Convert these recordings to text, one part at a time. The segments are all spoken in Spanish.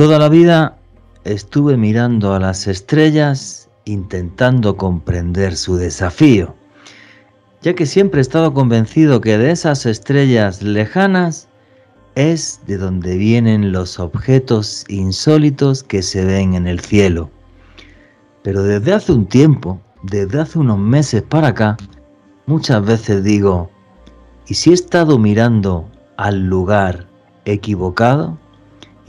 Toda la vida estuve mirando a las estrellas intentando comprender su desafío, ya que siempre he estado convencido que de esas estrellas lejanas es de donde vienen los objetos insólitos que se ven en el cielo. Pero desde hace un tiempo, desde hace unos meses para acá, muchas veces digo, ¿y si he estado mirando al lugar equivocado?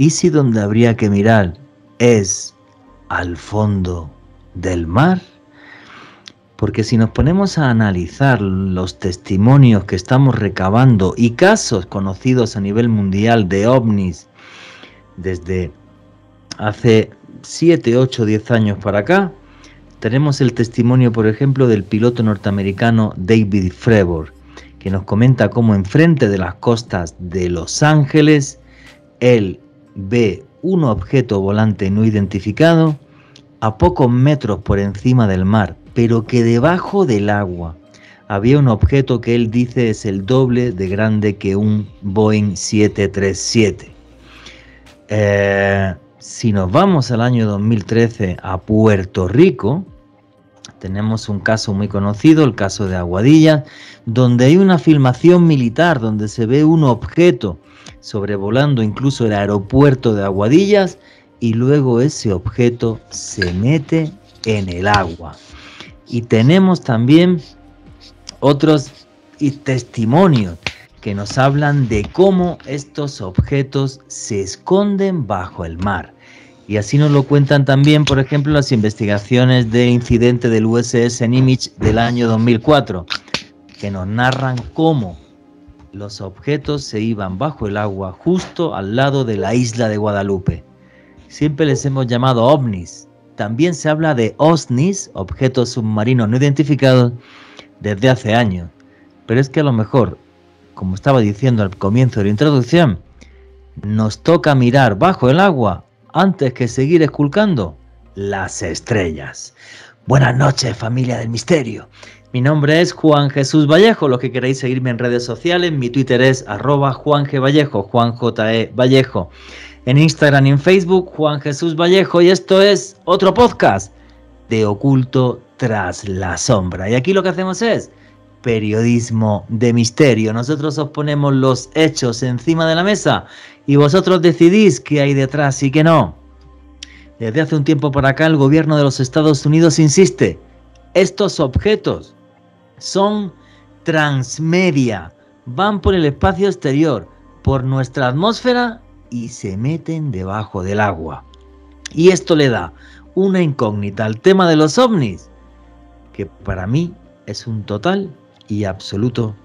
Y si donde habría que mirar es al fondo del mar, porque si nos ponemos a analizar los testimonios que estamos recabando y casos conocidos a nivel mundial de ovnis desde hace 7, 8, 10 años para acá, tenemos el testimonio, por ejemplo, del piloto norteamericano David Frevor, que nos comenta cómo enfrente de las costas de Los Ángeles, él ve un objeto volante no identificado a pocos metros por encima del mar, pero que debajo del agua había un objeto que él dice es el doble de grande que un Boeing 737. Eh, si nos vamos al año 2013 a Puerto Rico, tenemos un caso muy conocido, el caso de Aguadilla, donde hay una filmación militar donde se ve un objeto sobrevolando incluso el aeropuerto de Aguadillas y luego ese objeto se mete en el agua. Y tenemos también otros testimonios que nos hablan de cómo estos objetos se esconden bajo el mar. Y así nos lo cuentan también, por ejemplo, las investigaciones del incidente del USS Nimitz del año 2004, que nos narran cómo los objetos se iban bajo el agua justo al lado de la isla de Guadalupe. Siempre les hemos llamado ovnis. También se habla de OSNIs, objetos submarinos no identificados, desde hace años. Pero es que a lo mejor, como estaba diciendo al comienzo de la introducción, nos toca mirar bajo el agua antes que seguir esculcando las estrellas. Buenas noches, familia del misterio. Mi nombre es Juan Jesús Vallejo, los que queréis seguirme en redes sociales, mi Twitter es arroba Juan Vallejo, Juan J. E. Vallejo, en Instagram y en Facebook Juan Jesús Vallejo y esto es otro podcast de Oculto tras la sombra. Y aquí lo que hacemos es periodismo de misterio. Nosotros os ponemos los hechos encima de la mesa y vosotros decidís qué hay detrás y qué no. Desde hace un tiempo para acá el gobierno de los Estados Unidos insiste, estos objetos son transmedia, van por el espacio exterior, por nuestra atmósfera y se meten debajo del agua. Y esto le da una incógnita al tema de los ovnis, que para mí es un total y absoluto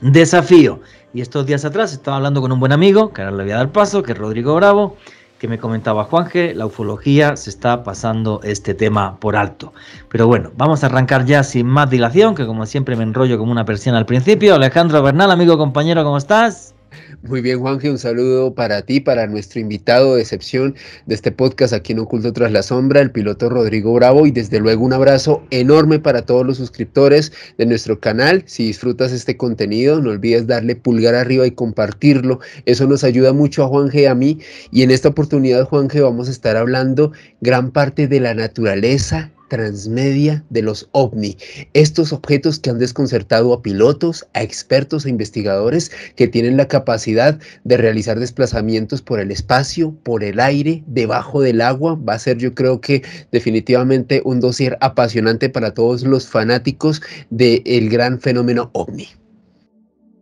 desafío. Y estos días atrás estaba hablando con un buen amigo, que ahora le voy a dar paso, que es Rodrigo Bravo, que me comentaba Juanje, la ufología se está pasando este tema por alto. Pero bueno, vamos a arrancar ya sin más dilación, que como siempre me enrollo como una persiana al principio. Alejandro Bernal, amigo compañero, ¿cómo estás? Muy bien, Juanje, un saludo para ti, para nuestro invitado de excepción de este podcast aquí en Oculto Tras la Sombra, el piloto Rodrigo Bravo, y desde luego un abrazo enorme para todos los suscriptores de nuestro canal. Si disfrutas este contenido, no olvides darle pulgar arriba y compartirlo. Eso nos ayuda mucho a Juanje y a mí. Y en esta oportunidad, Juanje, vamos a estar hablando gran parte de la naturaleza transmedia de los ovni, estos objetos que han desconcertado a pilotos, a expertos e investigadores que tienen la capacidad de realizar desplazamientos por el espacio, por el aire, debajo del agua. Va a ser yo creo que definitivamente un dossier apasionante para todos los fanáticos del gran fenómeno ovni.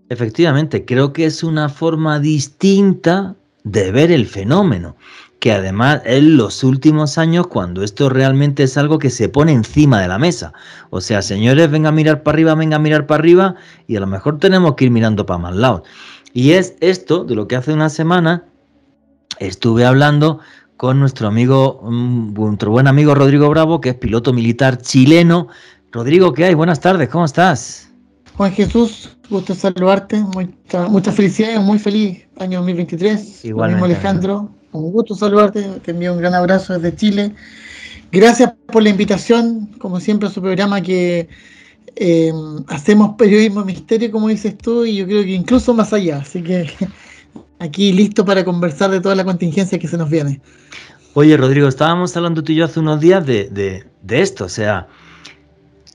Efectivamente, creo que es una forma distinta de ver el fenómeno que además en los últimos años cuando esto realmente es algo que se pone encima de la mesa. O sea, señores, venga a mirar para arriba, venga a mirar para arriba y a lo mejor tenemos que ir mirando para más lados. Y es esto de lo que hace una semana estuve hablando con nuestro amigo, nuestro mm, buen amigo Rodrigo Bravo, que es piloto militar chileno. Rodrigo, ¿qué hay? Buenas tardes, ¿cómo estás? Juan Jesús, gusto saludarte, muchas mucha felicidades, muy feliz año 2023. Igualmente. Alejandro, un gusto saludarte, te envío un gran abrazo desde Chile. Gracias por la invitación, como siempre, a su programa que eh, hacemos periodismo misterio, como dices tú, y yo creo que incluso más allá. Así que aquí listo para conversar de toda la contingencia que se nos viene. Oye, Rodrigo, estábamos hablando tú y yo hace unos días de esto, o sea,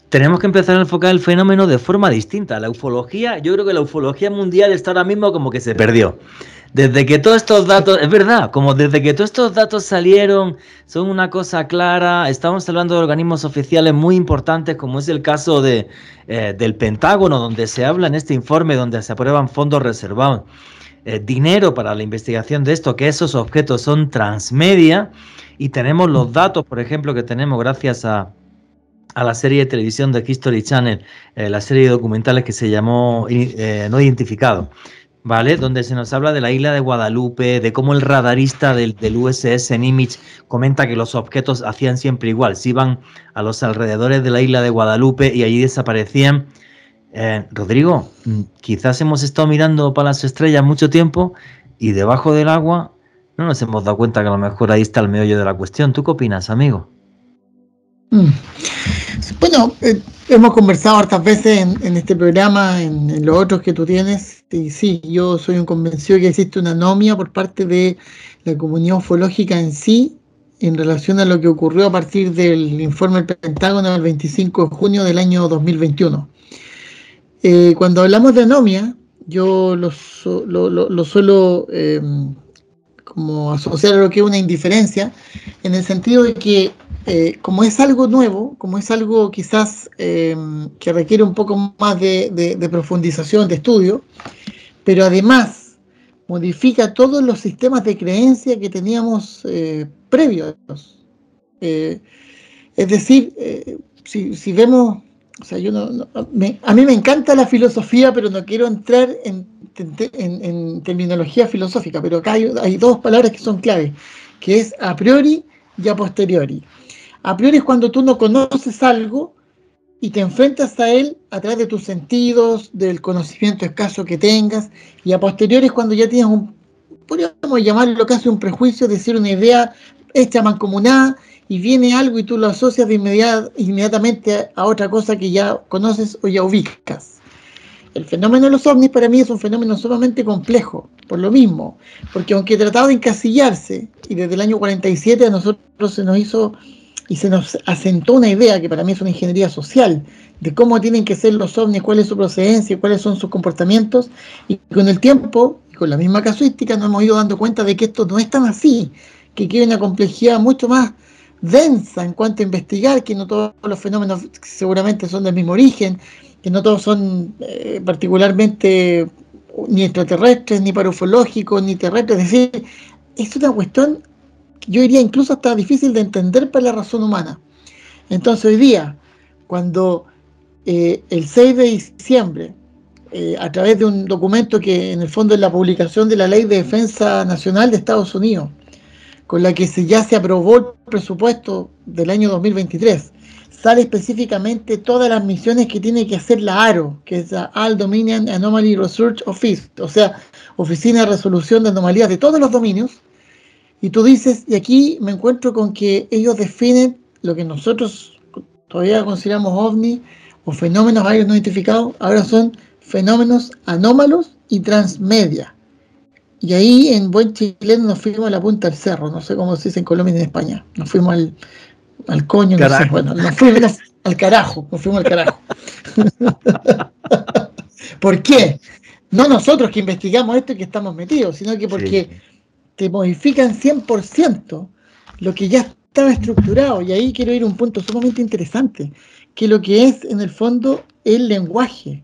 tenemos que empezar a enfocar el fenómeno de forma distinta. La ufología, yo creo que la ufología mundial está ahora mismo como que se perdió desde que todos estos datos, es verdad, como desde que todos estos datos salieron, son una cosa clara, estamos hablando de organismos oficiales muy importantes, como es el caso de, eh, del Pentágono, donde se habla en este informe, donde se aprueban fondos reservados, eh, dinero para la investigación de esto, que esos objetos son transmedia, y tenemos los mm. datos, por ejemplo, que tenemos gracias a, la serie de televisión de History Channel, eh, la serie de documentales que se llamó No Identificado. ¿vale? Donde se nos habla de la isla de Guadalupe, de cómo el radarista del, USS Nimitz comenta que los objetos hacían siempre igual, se iban a los alrededores de la isla de Guadalupe y allí desaparecían. Eh, Rodrigo, mm, quizás hemos estado mirando para las estrellas mucho tiempo y debajo del agua no nos hemos dado cuenta que a lo mejor ahí está el meollo de la cuestión. ¿Tú qué opinas, amigo? Mm. Bueno, eh, Hemos conversado hartas veces en, este programa, en, los otros que tú tienes, y sí, yo soy un convencido que existe una anomia por parte de la comunidad ufológica en sí en relación a lo que ocurrió a partir del informe del Pentágono del 25 de junio del año 2021. Eh, cuando hablamos de anomia, yo lo, suelo eh, como asociar a lo que es una indiferencia, en el sentido de que eh, como es algo nuevo, como es algo quizás eh, que requiere un poco más de, profundización, de estudio, pero además modifica todos los sistemas de creencia que teníamos eh, previos. Eh, es decir, si, vemos, o sea, a mí me encanta la filosofía, pero no quiero entrar en, terminología filosófica, pero acá hay, hay dos palabras que son claves, que es a priori y a posteriori. A priori es cuando tú no conoces algo y te enfrentas a él a través de tus sentidos, del conocimiento escaso que tengas, y a posteriori es cuando ya tienes un, podríamos llamarlo casi un prejuicio, decir una idea hecha mancomunada, y viene algo y tú lo asocias de inmediatamente a otra cosa que ya conoces o ya ubicas. El fenómeno de los ovnis para mí es un fenómeno sumamente complejo, por lo mismo, porque aunque tratado de encasillarse, y desde el año 47 a nosotros se nos hizo y se nos asentó una idea que para mí es una ingeniería social de cómo tienen que ser los ovnis, cuál es su procedencia, cuáles son sus comportamientos y con el tiempo con la misma casuística nos hemos ido dando cuenta de que esto no es tan así, que hay una complejidad mucho más densa en cuanto a investigar, que no todos los fenómenos seguramente son del mismo origen, que no todos son eh, particularmente ni extraterrestres, ni parufológicos, ni terrestres, es decir, es una cuestión yo diría incluso hasta difícil de entender para la razón humana. Entonces hoy día, cuando eh, el 6 de diciembre, eh, a través de un documento que en el fondo es la publicación de la Ley de Defensa Nacional de Estados Unidos, con la que ya se aprobó el presupuesto del año 2023, sale específicamente todas las misiones que tiene que hacer la ARO, que es la All Dominion Anomaly Research Office, o sea, Oficina de Resolución de Anomalías de todos los dominios, y tú dices, y aquí me encuentro con que ellos definen lo que nosotros todavía consideramos ovni o fenómenos aéreos no identificados, ahora son fenómenos anómalos y transmedia. Y ahí en buen chileno nos fuimos a la punta del cerro, no sé cómo se dice en Colombia y en España. Nos fuimos al, al coño, nos fuimos al carajo, nos fuimos al carajo. ¿Por qué? No nosotros que investigamos esto y que estamos metidos, sino que porque te modifican 100% lo que ya estaba estructurado. Y ahí quiero ir a un punto sumamente interesante, que lo que es en el fondo el lenguaje.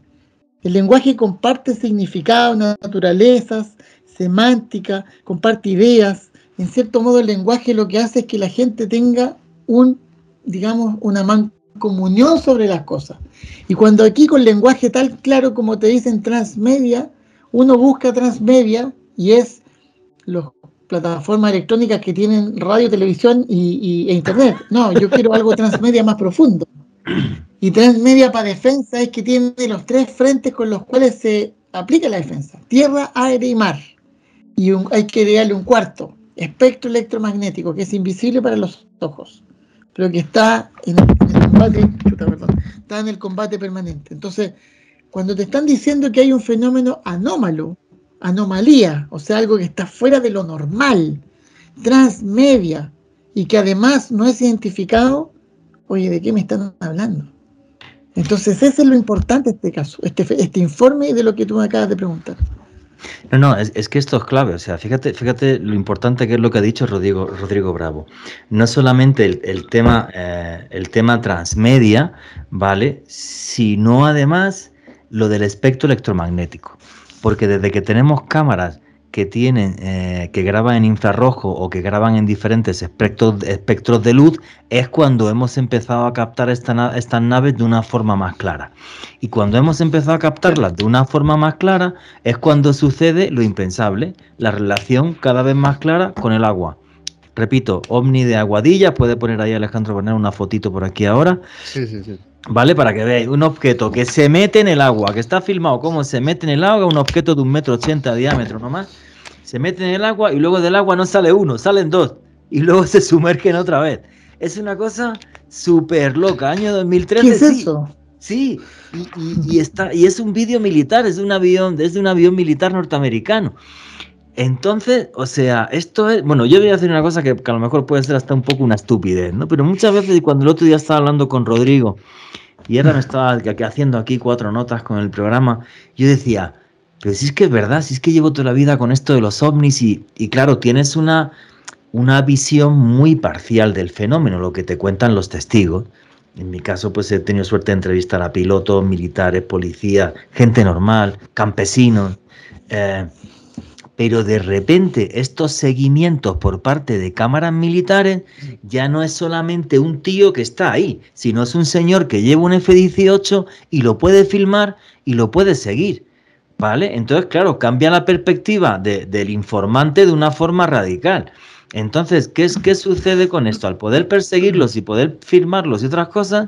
El lenguaje comparte significado naturalezas, semántica, comparte ideas. En cierto modo el lenguaje lo que hace es que la gente tenga un, digamos, una mancomunión sobre las cosas. Y cuando aquí con lenguaje tal claro como te dicen transmedia, uno busca transmedia y es las plataformas electrónicas que tienen radio, televisión y, e internet. No, yo quiero algo transmedia más profundo. Y transmedia para defensa es que tiene los tres frentes con los cuales se aplica la defensa: tierra, aire y mar. Y un, hay que darle un cuarto, espectro electromagnético, que es invisible para los ojos, pero que está en, el combate, está en el combate permanente. Entonces, cuando te están diciendo que hay un fenómeno anómalo, anomalía, o sea, algo que está fuera de lo normal, transmedia, y que además no es identificado, oye, ¿de qué me están hablando? Entonces, ese es lo importante este caso, este, este informe de lo que tú me acabas de preguntar. No, no, es, que esto es clave. O sea, fíjate, fíjate lo importante que es lo que ha dicho Rodrigo, Rodrigo Bravo. No solamente el, tema, eh, el tema transmedia, ¿vale? Sino además lo del espectro electromagnético porque desde que tenemos cámaras que tienen, eh, que graban en infrarrojo o que graban en diferentes espectros, espectros de luz, es cuando hemos empezado a captar estas naves de una forma más clara. Y cuando hemos empezado a captarlas de una forma más clara, es cuando sucede lo impensable, la relación cada vez más clara con el agua. Repito, Omni de Aguadilla, puede poner ahí Alejandro poner una fotito por aquí ahora. Sí, sí, sí. ¿Vale? Para que veáis, un objeto que se mete en el agua, que está filmado como se mete en el agua, un objeto de un metro ochenta de diámetro nomás, se mete en el agua y luego del agua no sale uno, salen dos y luego se sumergen otra vez. Es una cosa súper loca, año 2013. ¿Qué es sí, eso? Sí, y, está, y es un vídeo militar, es, un avión, es un avión militar norteamericano. Entonces, o sea, esto es. Bueno, yo voy a decir una cosa que, a lo mejor puede ser hasta un poco una estupidez, ¿no? Pero muchas veces, cuando el otro día estaba hablando con Rodrigo y ahora me estaba haciendo aquí cuatro notas con el programa, yo decía, pero si es que es verdad, si es que llevo toda la vida con esto de los ovnis y, y claro, tienes una, una visión muy parcial del fenómeno, lo que te cuentan los testigos. En mi caso, pues he tenido suerte de entrevistar a pilotos, militares, policías, gente normal, campesinos. Eh, pero de repente estos seguimientos por parte de cámaras militares ya no es solamente un tío que está ahí, sino es un señor que lleva un F-18 y lo puede filmar y lo puede seguir. ¿Vale? Entonces, claro, cambia la perspectiva del informante de una forma radical. Entonces, ¿qué, es, ¿qué sucede con esto? Al poder perseguirlos y poder filmarlos y otras cosas,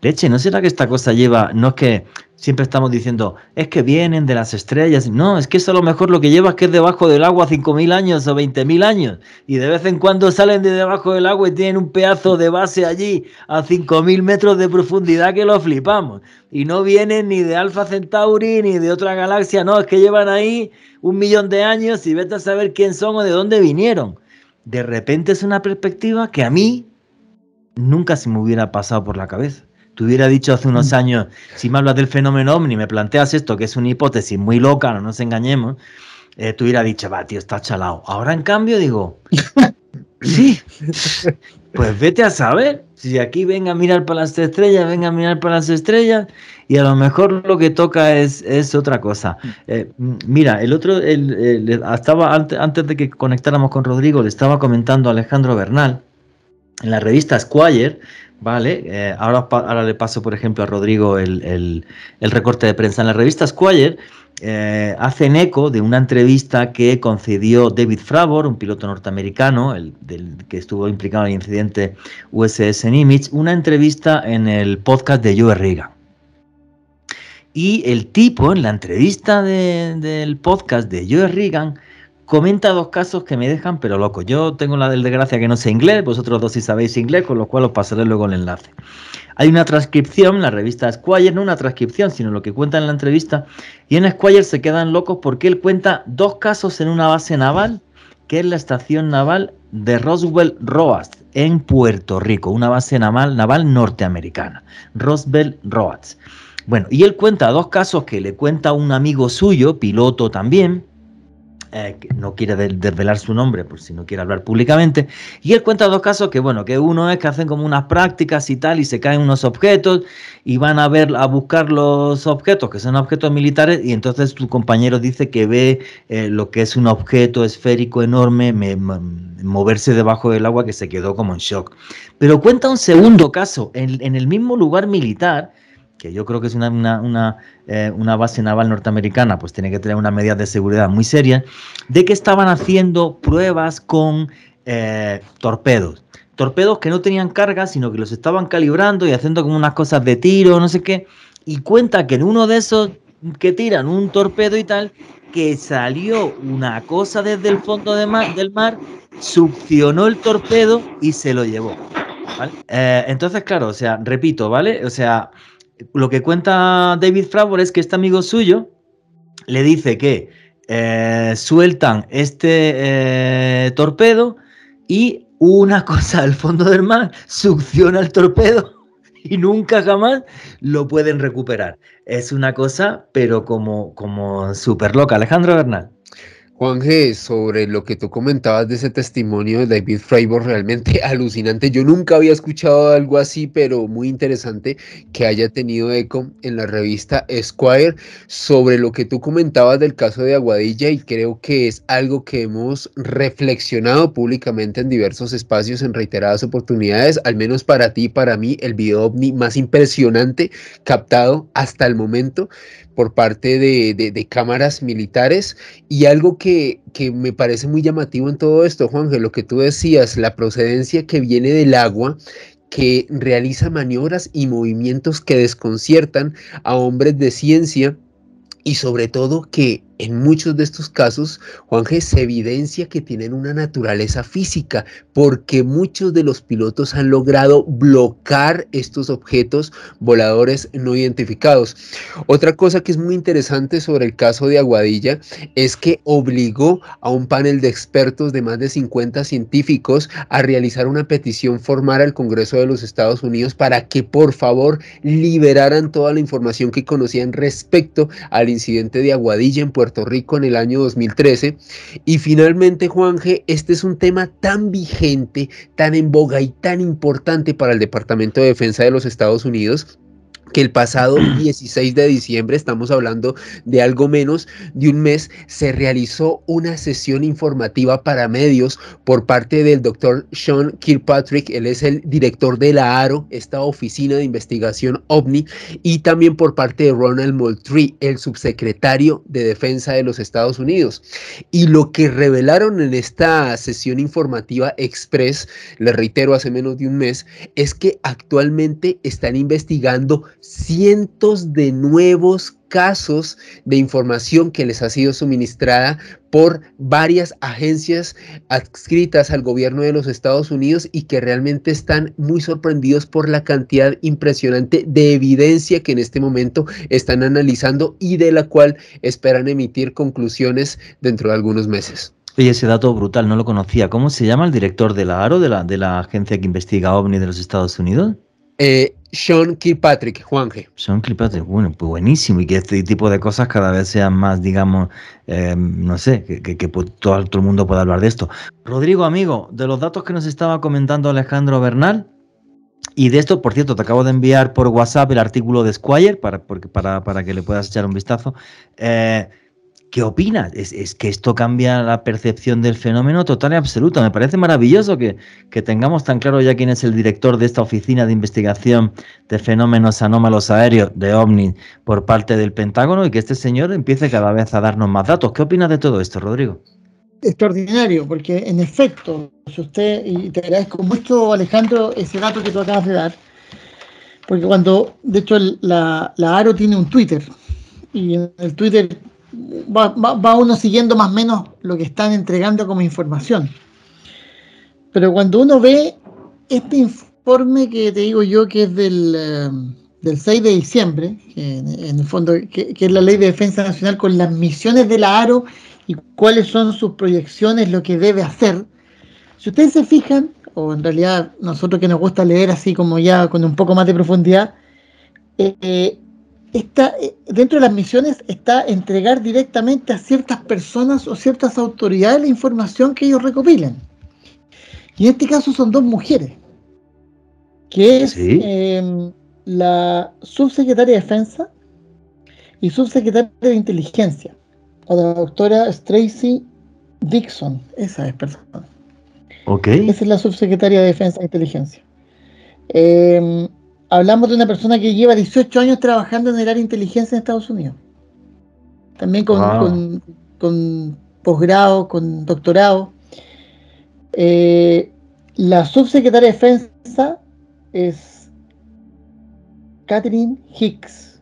leche, ¿no será que esta cosa lleva, no es que Siempre estamos diciendo, es que vienen de las estrellas. No, es que eso a lo mejor lo que llevas es que es debajo del agua 5.000 años o 20.000 años. Y de vez en cuando salen de debajo del agua y tienen un pedazo de base allí a 5.000 metros de profundidad que lo flipamos. Y no vienen ni de Alfa Centauri ni de otra galaxia. No, es que llevan ahí un millón de años y vete a saber quién son o de dónde vinieron. De repente es una perspectiva que a mí nunca se me hubiera pasado por la cabeza te hubiera dicho hace unos mm. años, si me hablas del fenómeno ovni, me planteas esto, que es una hipótesis muy loca, no nos engañemos, eh, te hubiera dicho, va, tío, está chalado. Ahora, en cambio, digo, sí, pues vete a saber. Si aquí venga a mirar para las estrellas, venga a mirar para las estrellas, y a lo mejor lo que toca es, es otra cosa. Mm. Eh, mira, el otro, estaba antes, antes de que conectáramos con Rodrigo, le estaba comentando a Alejandro Bernal, en la revista Squire, Vale, eh, ahora, le paso, por ejemplo, a Rodrigo el, recorte de prensa. En la revista Squire eh, hacen eco de una entrevista que concedió David Fravor, un piloto norteamericano, del, que estuvo implicado en el incidente USS Nimitz, una entrevista en el podcast de Joe Reagan. Y el tipo en la entrevista del podcast de Joe Reagan comenta dos casos que me dejan pero loco. Yo tengo la del desgracia que no sé inglés, vosotros dos sí sabéis inglés, con lo cual os pasaré luego el enlace. Hay una transcripción, la revista Squire, no una transcripción, sino lo que cuenta en la entrevista, y en Squire se quedan locos porque él cuenta dos casos en una base naval, que es la estación naval de Roswell Roads, en Puerto Rico, una base naval, naval norteamericana, Roswell Roads. Bueno, y él cuenta dos casos que le cuenta un amigo suyo, piloto también, eh, no quiere desvelar su nombre por si no quiere hablar públicamente. Y él cuenta dos casos que, bueno, que uno es que hacen como unas prácticas y tal y se caen unos objetos y van a ver, a buscar los objetos, que son objetos militares, y entonces tu compañero dice que ve eh, lo que es un objeto esférico enorme moverse debajo del agua que se quedó como en shock. Pero cuenta un segundo caso en el mismo lugar militar yo creo que es eh, una, base naval norteamericana, pues tiene que tener una medida de seguridad muy seria, de que estaban haciendo pruebas con eh, torpedos. Torpedos que no tenían carga, sino que los estaban calibrando y haciendo como unas cosas de tiro, no sé qué. Y cuenta que en uno de esos que tiran un torpedo y tal, que salió una cosa desde el fondo del mar, succionó el torpedo y se lo llevó. Eh, entonces, claro, o sea, repito, ¿vale? O sea, lo que cuenta David Fravor es que este amigo suyo le dice que eh, sueltan este eh, torpedo y una cosa al fondo del mar succiona el torpedo y nunca jamás lo pueden recuperar. Es una cosa, pero como, como súper loca. Alejandro Bernal. Juan sobre lo que tú comentabas de ese testimonio de David Freiburg, realmente alucinante. Yo nunca había escuchado algo así, pero muy interesante que haya tenido eco en la revista Esquire sobre lo que tú comentabas del caso de Aguadilla y creo que es algo que hemos reflexionado públicamente en diversos espacios en reiteradas oportunidades, al menos para ti, para mí, el video ovni más impresionante captado hasta el momento, por parte de, cámaras militares y algo que, me parece muy llamativo en todo esto, Juanjo, lo que tú decías, la procedencia que viene del agua que realiza maniobras y movimientos que desconciertan a hombres de ciencia y sobre todo que en muchos de estos casos, Juanje, se evidencia que tienen una naturaleza física, porque muchos de los pilotos han logrado bloquear estos objetos voladores no identificados. Otra cosa que es muy interesante sobre el caso de Aguadilla es que obligó a un panel de expertos de más de 50 científicos a realizar una petición formal al Congreso de los Estados Unidos para que por favor liberaran toda la información que conocían respecto al incidente de Aguadilla en Puerto Puerto Rico en el año 2013. Y finalmente, Juanje, este es un tema tan vigente, tan en boga y tan importante para el Departamento de Defensa de los Estados Unidos que el pasado 16 de diciembre, estamos hablando de algo menos de un mes, se realizó una sesión informativa para medios por parte del doctor Sean Kirkpatrick, él es el director de la ARO, esta oficina de investigación OVNI, y también por parte de Ronald Moultrie, el subsecretario de Defensa de los Estados Unidos. Y lo que revelaron en esta sesión informativa express, le reitero, hace menos de un mes, es que actualmente están investigando cientos de nuevos casos de información que les ha sido suministrada por varias agencias adscritas al gobierno de los Estados Unidos y que realmente están muy sorprendidos por la cantidad impresionante de evidencia que en este momento están analizando y de la cual esperan emitir conclusiones dentro de algunos meses. y ese dato brutal, no lo conocía. ¿Cómo se llama el director de la ARO, de la, de la agencia que investiga OVNI de los Estados Unidos? Eh, sean Kilpatrick, Juanje. Sean Kilpatrick, bueno, pues buenísimo. Y que este tipo de cosas cada vez sean más, digamos, em, no sé, que, todo, el mundo pueda hablar de esto. Rodrigo, amigo, de los datos que nos estaba comentando Alejandro Bernal, y de esto, por cierto, te acabo de enviar por WhatsApp el artículo de Squire para, para, para que le puedas echar un vistazo. Eh, ¿Qué opinas? Es, que esto cambia la percepción del fenómeno total y absoluto. Me parece maravilloso que, tengamos tan claro ya quién es el director de esta oficina de investigación de fenómenos anómalos aéreos de OVNI por parte del Pentágono y que este señor empiece cada vez a darnos más datos. ¿Qué opinas de todo esto, Rodrigo? Extraordinario, porque en efecto, si usted, y te agradezco mucho, Alejandro, ese dato que tú acabas de dar, porque cuando, de hecho, la, la Aro tiene un Twitter, y en el Twitter va, uno siguiendo más o menos lo que están entregando como información. Pero cuando uno ve este informe que te digo yo que es del, 6 eh, de diciembre, que en, el fondo que, es la Ley de Defensa Nacional con las misiones de la ARO y cuáles son sus proyecciones, lo que debe hacer, si ustedes se fijan, o en realidad nosotros que nos gusta leer así como ya con un poco más de profundidad, eh, está, eh, dentro de las misiones está entregar directamente a ciertas personas o ciertas autoridades la información que ellos recopilan. Y en este caso son dos mujeres, que es em, la subsecretaria de Defensa y subsecretaria de Inteligencia, o la doctora Tracy Dixon, esa es persona. Okay. Esa es la subsecretaria de Defensa e Inteligencia. Em, hablamos de una persona que lleva 18 años trabajando en el área de inteligencia en Estados Unidos. También con, ah. posgrado, con doctorado. Eh, la subsecretaria de Defensa es Catherine Hicks,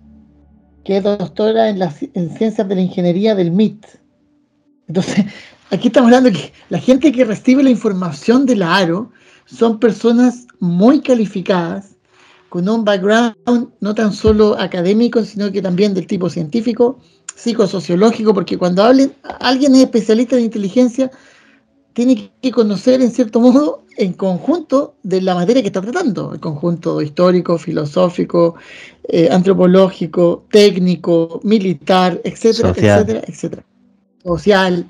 que es doctora en, las, Ciencias de la Ingeniería del MIT. Entonces, aquí estamos hablando que la gente que recibe la información de la ARO son personas muy calificadas con un background no tan solo académico, sino que también del tipo científico, psicosociológico, porque cuando hablen, alguien es especialista en inteligencia, tiene que conocer en cierto modo en conjunto de la materia que está tratando, el conjunto histórico, filosófico, eh, antropológico, técnico, militar, etcétera, etcétera, etcétera. Social.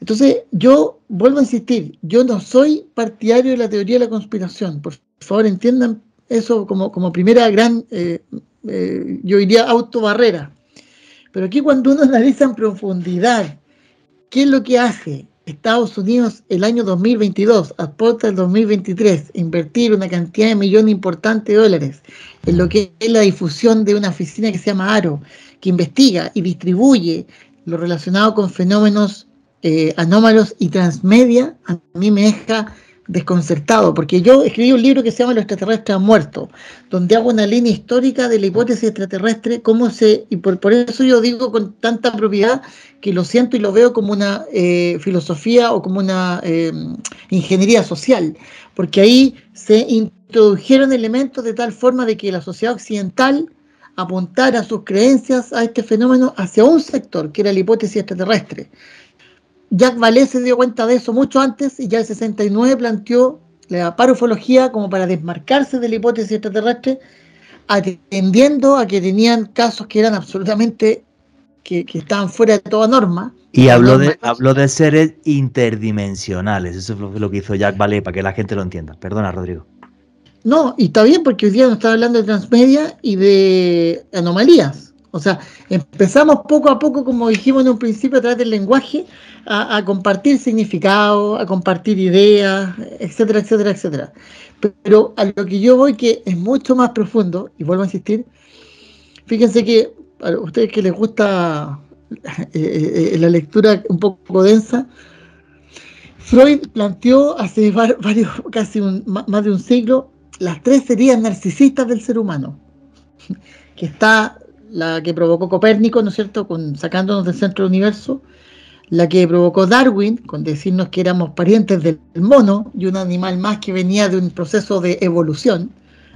Entonces, yo vuelvo a insistir, yo no soy partidario de la teoría de la conspiración. Por favor, entiendan eso como, como primera gran, eh, eh, yo diría, autobarrera. Pero aquí cuando uno analiza en profundidad qué es lo que hace Estados Unidos el año 2022, aporta el 2023, invertir una cantidad de millones importante de dólares en lo que es la difusión de una oficina que se llama ARO, que investiga y distribuye lo relacionado con fenómenos eh, anómalos y transmedia, a mí me deja desconcertado, porque yo escribí un libro que se llama Los extraterrestres han muerto, donde hago una línea histórica de la hipótesis extraterrestre, cómo se, y por, por eso yo digo con tanta propiedad que lo siento y lo veo como una eh, filosofía o como una em, ingeniería social, porque ahí se introdujeron elementos de tal forma de que la sociedad occidental apuntara sus creencias a este fenómeno hacia un sector, que era la hipótesis extraterrestre. Jack Valé se dio cuenta de eso mucho antes y ya el 69 planteó la parufología como para desmarcarse de la hipótesis extraterrestre, atendiendo a que tenían casos que eran absolutamente que, que estaban fuera de toda norma. Y habló de, habló de seres interdimensionales, eso es lo que hizo Jack Valé para que la gente lo entienda. Perdona, Rodrigo. No, y está bien porque hoy día nos está hablando de transmedia y de anomalías. O sea, empezamos poco a poco, como dijimos en un principio, a través del lenguaje, a, compartir significado, a compartir ideas, etcétera, etcétera, etcétera. Pero a lo que yo voy, que es mucho más profundo, y vuelvo a insistir, fíjense que a ustedes que les gusta eh, eh, eh, la lectura un poco densa, Freud planteó hace varios, casi un, más de un siglo, las tres heridas narcisistas del ser humano, que está la que provocó Copérnico, ¿no es cierto?, con, sacándonos del centro del universo, la que provocó Darwin, con decirnos que éramos parientes del mono y un animal más que venía de un proceso de evolución.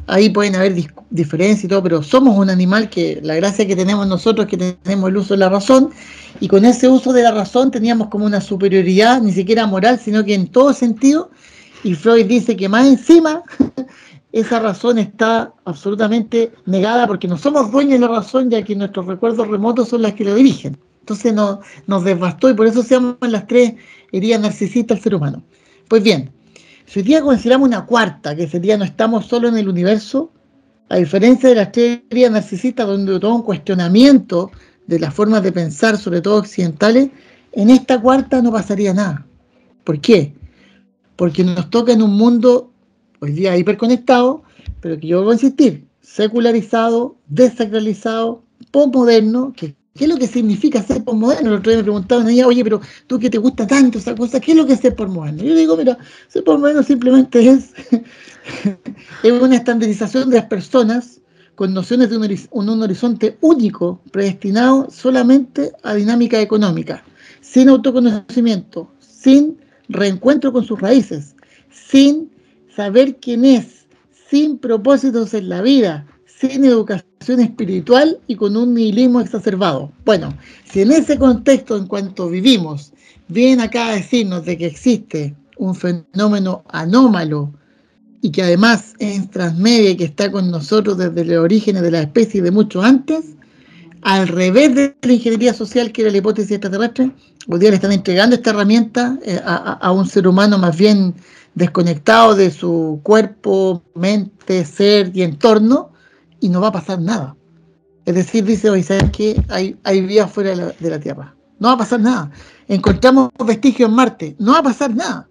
Ahí pueden haber diferencias y todo, pero somos un animal que la gracia que tenemos nosotros es que tenemos el uso de la razón y con ese uso de la razón teníamos como una superioridad, ni siquiera moral, sino que en todo sentido. Y Freud dice que más encima esa razón está absolutamente negada porque no somos dueños de la razón ya que nuestros recuerdos remotos son las que lo dirigen. Entonces no, nos desbastó y por eso se llaman las tres heridas narcisistas al ser humano. Pues bien, si hoy día consideramos una cuarta, que sería no estamos solo en el universo, a diferencia de las tres heridas narcisistas donde todo un cuestionamiento de las formas de pensar, sobre todo occidentales, en esta cuarta no pasaría nada. ¿Por qué? Porque nos toca en un mundo el día hiperconectado, pero que yo voy a insistir, secularizado, desacralizado, postmoderno, que ¿qué es lo que significa ser postmoderno? El otro día me preguntaban oye, pero tú que te gusta tanto esa cosa, ¿qué es lo que es ser postmoderno? Yo digo, mira, ser postmoderno simplemente es, es una estandarización de las personas con nociones de un, un horizonte único, predestinado solamente a dinámica económica, sin autoconocimiento, sin reencuentro con sus raíces, sin saber quién es, sin propósitos en la vida, sin educación espiritual y con un nihilismo exacerbado. Bueno, si en ese contexto en cuanto vivimos, vienen acá a decirnos de que existe un fenómeno anómalo y que además es transmedia y que está con nosotros desde los orígenes de la especie y de mucho antes, al revés de la ingeniería social que era la hipótesis extraterrestre, hoy día le están entregando esta herramienta eh, a un ser humano más bien desconectado de su cuerpo, mente, ser y entorno, y no va a pasar nada. Es decir, dice hoy, que Hay, hay vía fuera de la, Tierra. No va a pasar nada. Encontramos vestigios en Marte. No va a pasar nada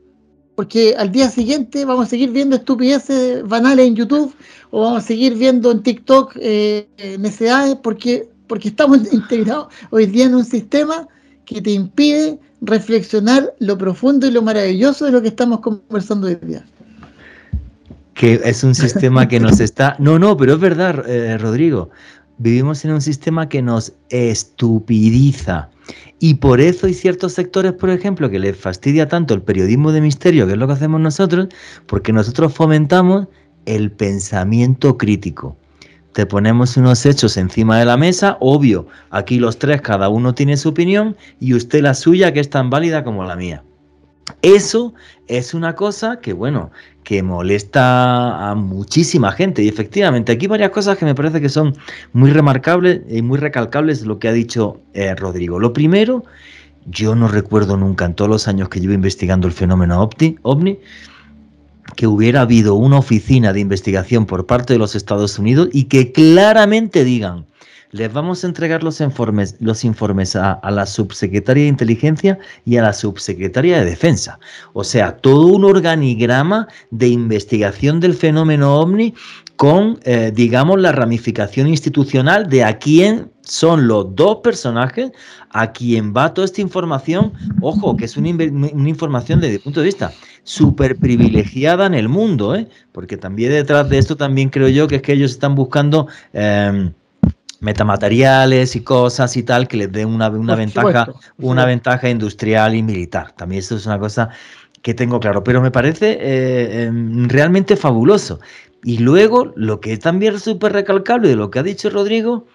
porque al día siguiente vamos a seguir viendo estupideces banales en YouTube o vamos a seguir viendo en TikTok eh, eh necesidades porque, porque estamos integrados hoy día en un sistema que te impide reflexionar lo profundo y lo maravilloso de lo que estamos conversando hoy día. Que es un sistema que nos está... No, no, pero es verdad, eh, Rodrigo. Vivimos en un sistema que nos estupidiza. Y por eso hay ciertos sectores, por ejemplo, que les fastidia tanto el periodismo de misterio, que es lo que hacemos nosotros, porque nosotros fomentamos el pensamiento crítico te ponemos unos hechos encima de la mesa, obvio, aquí los tres, cada uno tiene su opinión y usted la suya que es tan válida como la mía. Eso es una cosa que, bueno, que molesta a muchísima gente. Y efectivamente, aquí varias cosas que me parece que son muy remarcables y muy recalcables lo que ha dicho eh, Rodrigo. Lo primero, yo no recuerdo nunca en todos los años que llevo investigando el fenómeno OVNI, que hubiera habido una oficina de investigación por parte de los Estados Unidos y que claramente digan, les vamos a entregar los informes, los informes a, la subsecretaria de Inteligencia y a la subsecretaria de Defensa. O sea, todo un organigrama de investigación del fenómeno ovni con, eh, digamos, la ramificación institucional de a quién son los dos personajes a quien va toda esta información, ojo, que es una, información desde el punto de vista súper privilegiada en el mundo, ¿eh? porque también detrás de esto también creo yo que es que ellos están buscando em, metamateriales y cosas y tal que les den una, ventaja, una ventaja industrial y militar. También esto es una cosa que tengo claro, pero me parece eh, em, realmente fabuloso. Y luego, lo que es también súper recalcable de lo que ha dicho Rodrigo,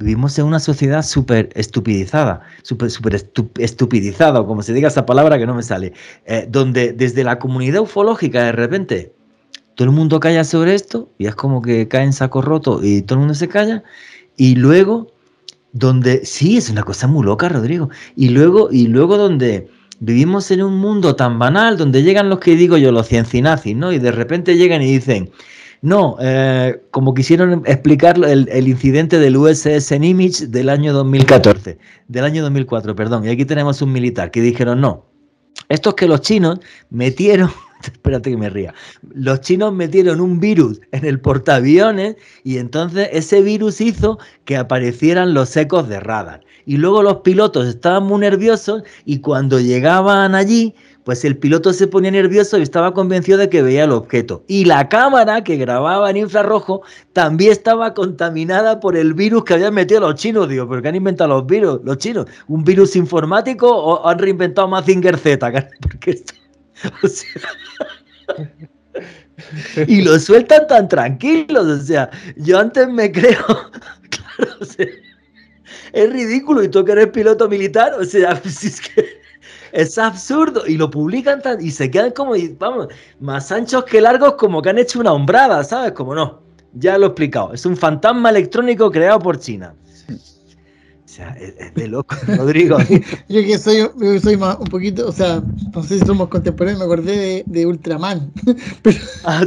vivimos en una sociedad súper estupidizada, súper super estupidizada, o como se diga esa palabra que no me sale, eh, donde desde la comunidad ufológica de repente todo el mundo calla sobre esto y es como que cae en saco roto y todo el mundo se calla y luego donde sí es una cosa muy loca Rodrigo y luego y luego donde vivimos en un mundo tan banal donde llegan los que digo yo los ciencinazis no y de repente llegan y dicen no, eh, como quisieron explicar el, incidente del USS Nimitz del año 2014, del año 2004, perdón. Y aquí tenemos un militar que dijeron no. Esto es que los chinos metieron, espérate que me ría, los chinos metieron un virus en el portaaviones y entonces ese virus hizo que aparecieran los ecos de radar. Y luego los pilotos estaban muy nerviosos y cuando llegaban allí pues el piloto se ponía nervioso y estaba convencido de que veía el objeto. Y la cámara que grababa en infrarrojo también estaba contaminada por el virus que habían metido los chinos. Digo, pero qué han inventado los virus, los chinos? ¿Un virus informático o han reinventado Mazinger Z? Porque y lo sueltan tan tranquilos, o sea, yo antes me creo, claro, es ridículo y tú que eres piloto militar, o sea, si pues es que es absurdo. Y lo publican tan, y se quedan como, vamos, más anchos que largos, como que han hecho una hombrada, ¿sabes? Como no. Ya lo he explicado. Es un fantasma electrónico creado por China. O sea, es, de loco, Rodrigo. yo que soy, soy más, un poquito, o sea, no sé si somos contemporáneos, me acordé de, de Ultraman. Pero... Ah,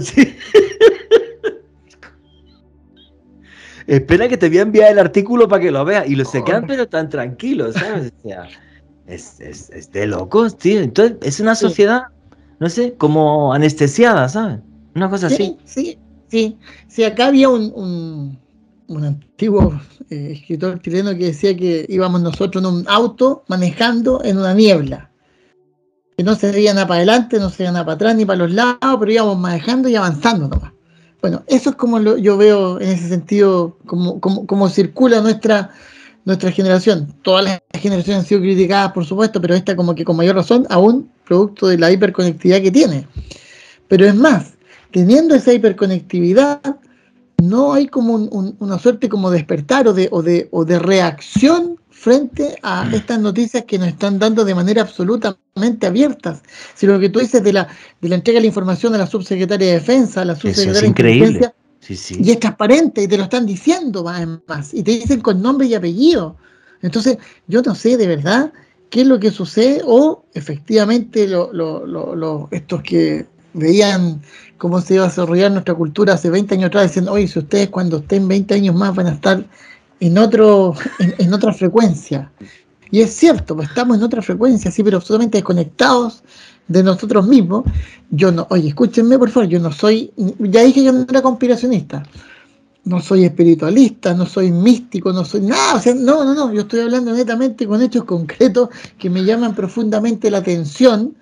Espera que te voy a enviar el artículo para que lo veas. Y lo se quedan, pero tan tranquilos, ¿sabes? O sea es, de locos, tío. Entonces, es una sociedad, no sé, como anestesiada, ¿sabes? Una cosa así. Sí, sí, sí. Acá había un, antiguo eh, escritor chileno que decía que íbamos nosotros en un auto manejando en una niebla. Que no se veía nada para adelante, no se veía nada para atrás, ni para los lados, pero íbamos manejando y avanzando nomás. Bueno, eso es como lo, yo veo en ese sentido, como, como, como circula nuestra nuestra generación. Todas las generaciones han sido criticadas, por supuesto, pero esta como que con mayor razón, aún producto de la hiperconectividad que tiene. Pero es más, teniendo esa hiperconectividad, no hay como una suerte como despertar o de, o de, o de reacción frente a mm. estas noticias que nos están dando de manera absolutamente abiertas. Si lo que tú dices de la, de la entrega de la información a la subsecretaria de Defensa, a la subsecretaria de Defensa... Y es transparente y te lo están diciendo más más. Y te dicen con nombre y apellido. Entonces, yo no sé de verdad qué es lo que sucede o efectivamente estos que veían cómo se iba a desarrollar nuestra cultura hace 20 años atrás, diciendo, oye, si ustedes cuando estén 20 años más van a estar en, otro, en otra frecuencia. Y es cierto, pues, estamos en otra frecuencia, sí, pero absolutamente desconectados de nosotros mismos. Yo no, oye, escúchenme por favor, yo no soy, ya dije yo no era conspiracionista, no soy espiritualista, no soy místico, no soy nada, o sea, no, no, no, yo estoy hablando netamente con hechos concretos que me llaman profundamente la atención,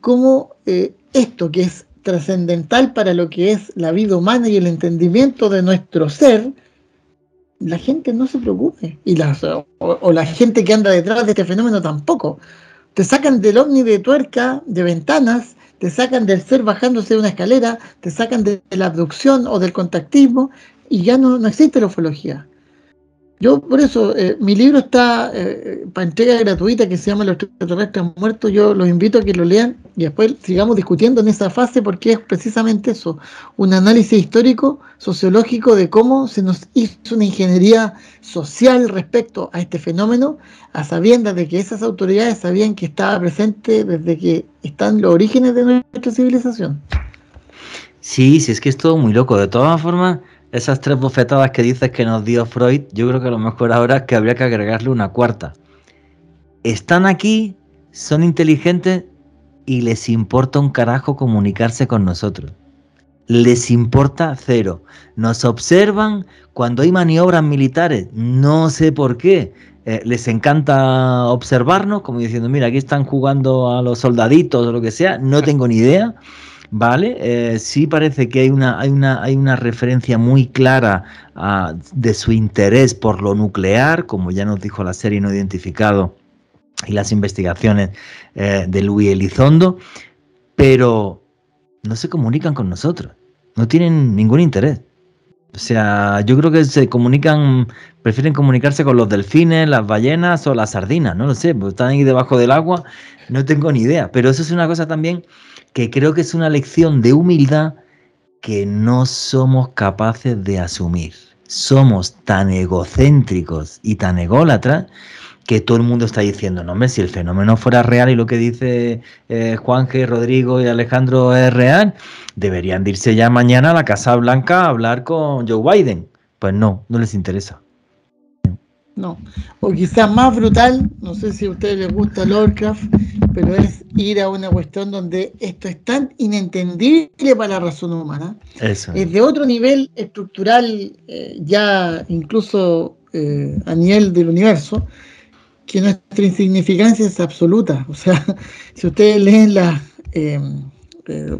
como eh, esto que es trascendental para lo que es la vida humana y el entendimiento de nuestro ser, la gente no se preocupe. Y las, o, la gente que anda detrás de este fenómeno tampoco. Te sacan del ovni de tuerca, de ventanas, te sacan del ser bajándose de una escalera, te sacan de la abducción o del contactismo y ya no, existe la ufología. Yo, por eso, eh, mi libro está eh, eh para entrega gratuita que se llama Los extraterrestres muertos. Yo los invito a que lo lean y después sigamos discutiendo en esa fase porque es precisamente eso, un análisis histórico, sociológico de cómo se nos hizo una ingeniería social respecto a este fenómeno, a sabiendas de que esas autoridades sabían que estaba presente desde que están los orígenes de nuestra civilización. Sí, sí, es que es todo muy loco. De todas formas... Esas tres bofetadas que dices que nos dio Freud, yo creo que a lo mejor ahora es que habría que agregarle una cuarta. Están aquí, son inteligentes y les importa un carajo comunicarse con nosotros. Les importa cero. Nos observan cuando hay maniobras militares. No sé por qué. Eh, les encanta observarnos, como diciendo, mira, aquí están jugando a los soldaditos o lo que sea. No tengo ni idea. ¿vale? Eh, sí parece que hay una, hay una, hay una referencia muy clara ah, de su interés por lo nuclear, como ya nos dijo la serie No Identificado y las investigaciones eh, de Luis Elizondo, pero no se comunican con nosotros, no tienen ningún interés. O sea, yo creo que se comunican, prefieren comunicarse con los delfines, las ballenas o las sardinas, no lo sé, pues están ahí debajo del agua, no tengo ni idea. Pero eso es una cosa también que creo que es una lección de humildad que no somos capaces de asumir. Somos tan egocéntricos y tan ególatras que todo el mundo está diciendo, no, hombre, si el fenómeno fuera real y lo que dice eh, Juanje, Rodrigo y Alejandro es real, deberían irse ya mañana a la Casa Blanca a hablar con Joe Biden. Pues no, no les interesa. No, o quizás más brutal, no sé si a ustedes les gusta Lovecraft, pero es ir a una cuestión donde esto es tan inentendible para la razón humana. Es de otro nivel estructural, eh, ya incluso eh, a nivel del universo, que nuestra insignificancia es absoluta. O sea, si ustedes leen la em, eh,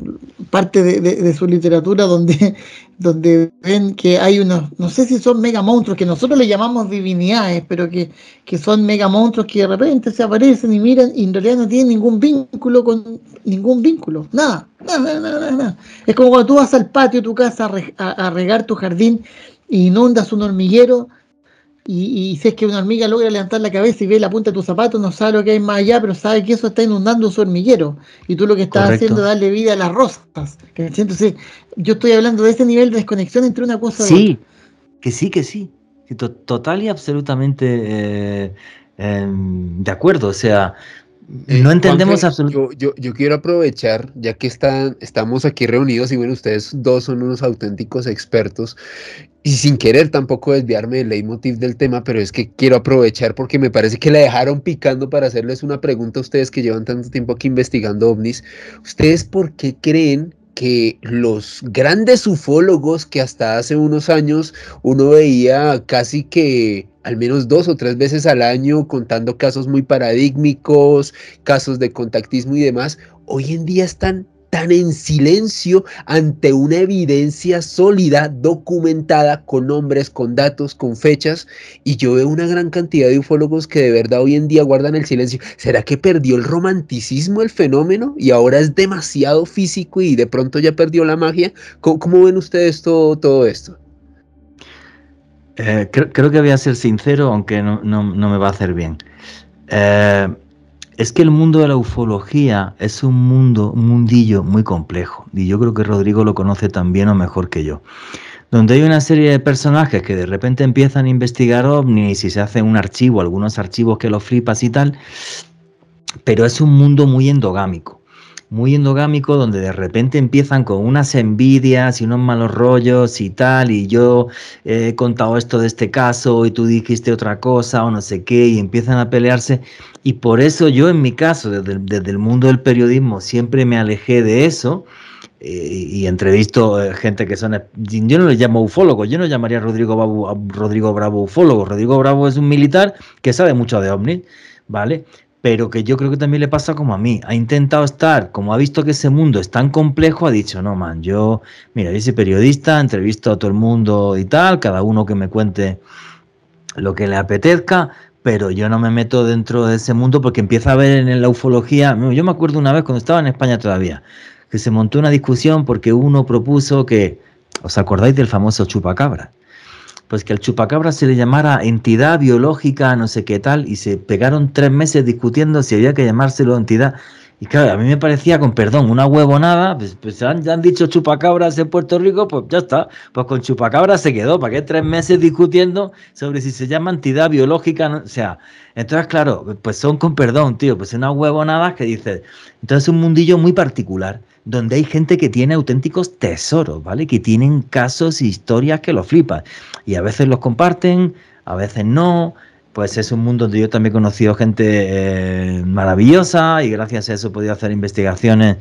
parte de, su literatura donde, donde ven que hay unos, no sé si son mega monstruos, que nosotros le llamamos divinidades, pero que, que son mega monstruos que de repente se aparecen y miran y en realidad no tienen ningún vínculo con ningún vínculo, nada, nada, nada, nada. Es como cuando tú vas al patio de tu casa a, regar tu jardín e inundas un hormiguero y, si es que una hormiga logra levantar la cabeza y ve la punta de tu zapato, no sabe lo que hay más allá, pero sabe que eso está inundando su hormiguero. Y tú lo que estás haciendo es darle vida a las rosas. Entonces, yo estoy hablando de ese nivel de desconexión entre una cosa sí, y otra. Sí, que sí, que sí. Total y absolutamente eh, em, de acuerdo. O sea, eh, no entendemos absolutamente. Yo, quiero aprovechar, ya que están, estamos aquí reunidos y bueno, ustedes dos son unos auténticos expertos y sin querer tampoco desviarme del leitmotiv del tema, pero es que quiero aprovechar porque me parece que la dejaron picando para hacerles una pregunta a ustedes que llevan tanto tiempo aquí investigando ovnis. ¿Ustedes por qué creen que los grandes ufólogos que hasta hace unos años uno veía casi que al menos dos o tres veces al año contando casos muy paradigmicos, casos de contactismo y demás, hoy en día están tan en silencio ante una evidencia sólida, documentada, con nombres, con datos, con fechas. Y yo veo una gran cantidad de ufólogos que de verdad hoy en día guardan el silencio. ¿Será que perdió el romanticismo el fenómeno y ahora es demasiado físico y de pronto ya perdió la magia? ¿Cómo, ven ustedes todo esto? Eh, creo, que voy a ser sincero, aunque no, me va a hacer bien. Eh, es que el mundo de la ufología es un mundo, un mundillo muy complejo. Y yo creo que Rodrigo lo conoce también o mejor que yo. Donde hay una serie de personajes que de repente empiezan a investigar ovnis y se hace un archivo, algunos archivos que los flipas y tal. Pero es un mundo muy endogámico muy endogámico donde de repente empiezan con unas envidias y unos malos rollos y tal, y yo eh, he contado esto de este caso y tú dijiste otra cosa o no sé qué, y empiezan a pelearse. Y por eso yo en mi caso, desde, el mundo del periodismo, siempre me alejé de eso eh, y entrevisto eh, gente que son. Yo no le llamo ufólogo yo no llamaría a Rodrigo, Bravo, Rodrigo Bravo ufólogo. Rodrigo Bravo es un militar que sabe mucho de ovnis, ¿vale? pero que yo creo que también le pasa como a mí. Ha intentado estar, como ha visto que ese mundo es tan complejo, ha dicho, no, man, yo, mira, yo soy periodista, entrevisto a todo el mundo y tal, cada uno que me cuente lo que le apetezca, pero yo no me meto dentro de ese mundo porque empieza a ver en la ufología, yo me acuerdo una vez cuando estaba en España todavía, que se montó una discusión porque uno propuso que, ¿os acordáis del famoso chupacabra? pues que al chupacabra se le llamara entidad biológica, no sé qué tal, y se pegaron tres meses discutiendo si había que llamárselo entidad. Y claro, a mí me parecía, con perdón, una huevonada, pues, pues han, ya han dicho chupacabras en Puerto Rico, pues ya está, pues con chupacabras se quedó, ¿para qué tres meses discutiendo sobre si se llama entidad biológica? No? O sea, entonces claro, pues son con perdón, tío, pues una huevonadas que dices, entonces es un mundillo muy particular donde hay gente que tiene auténticos tesoros, ¿vale? Que tienen casos e historias que los flipan. Y a veces los comparten, a veces no. Pues es un mundo donde yo también he conocido gente eh, maravillosa y gracias a eso he podido hacer investigaciones.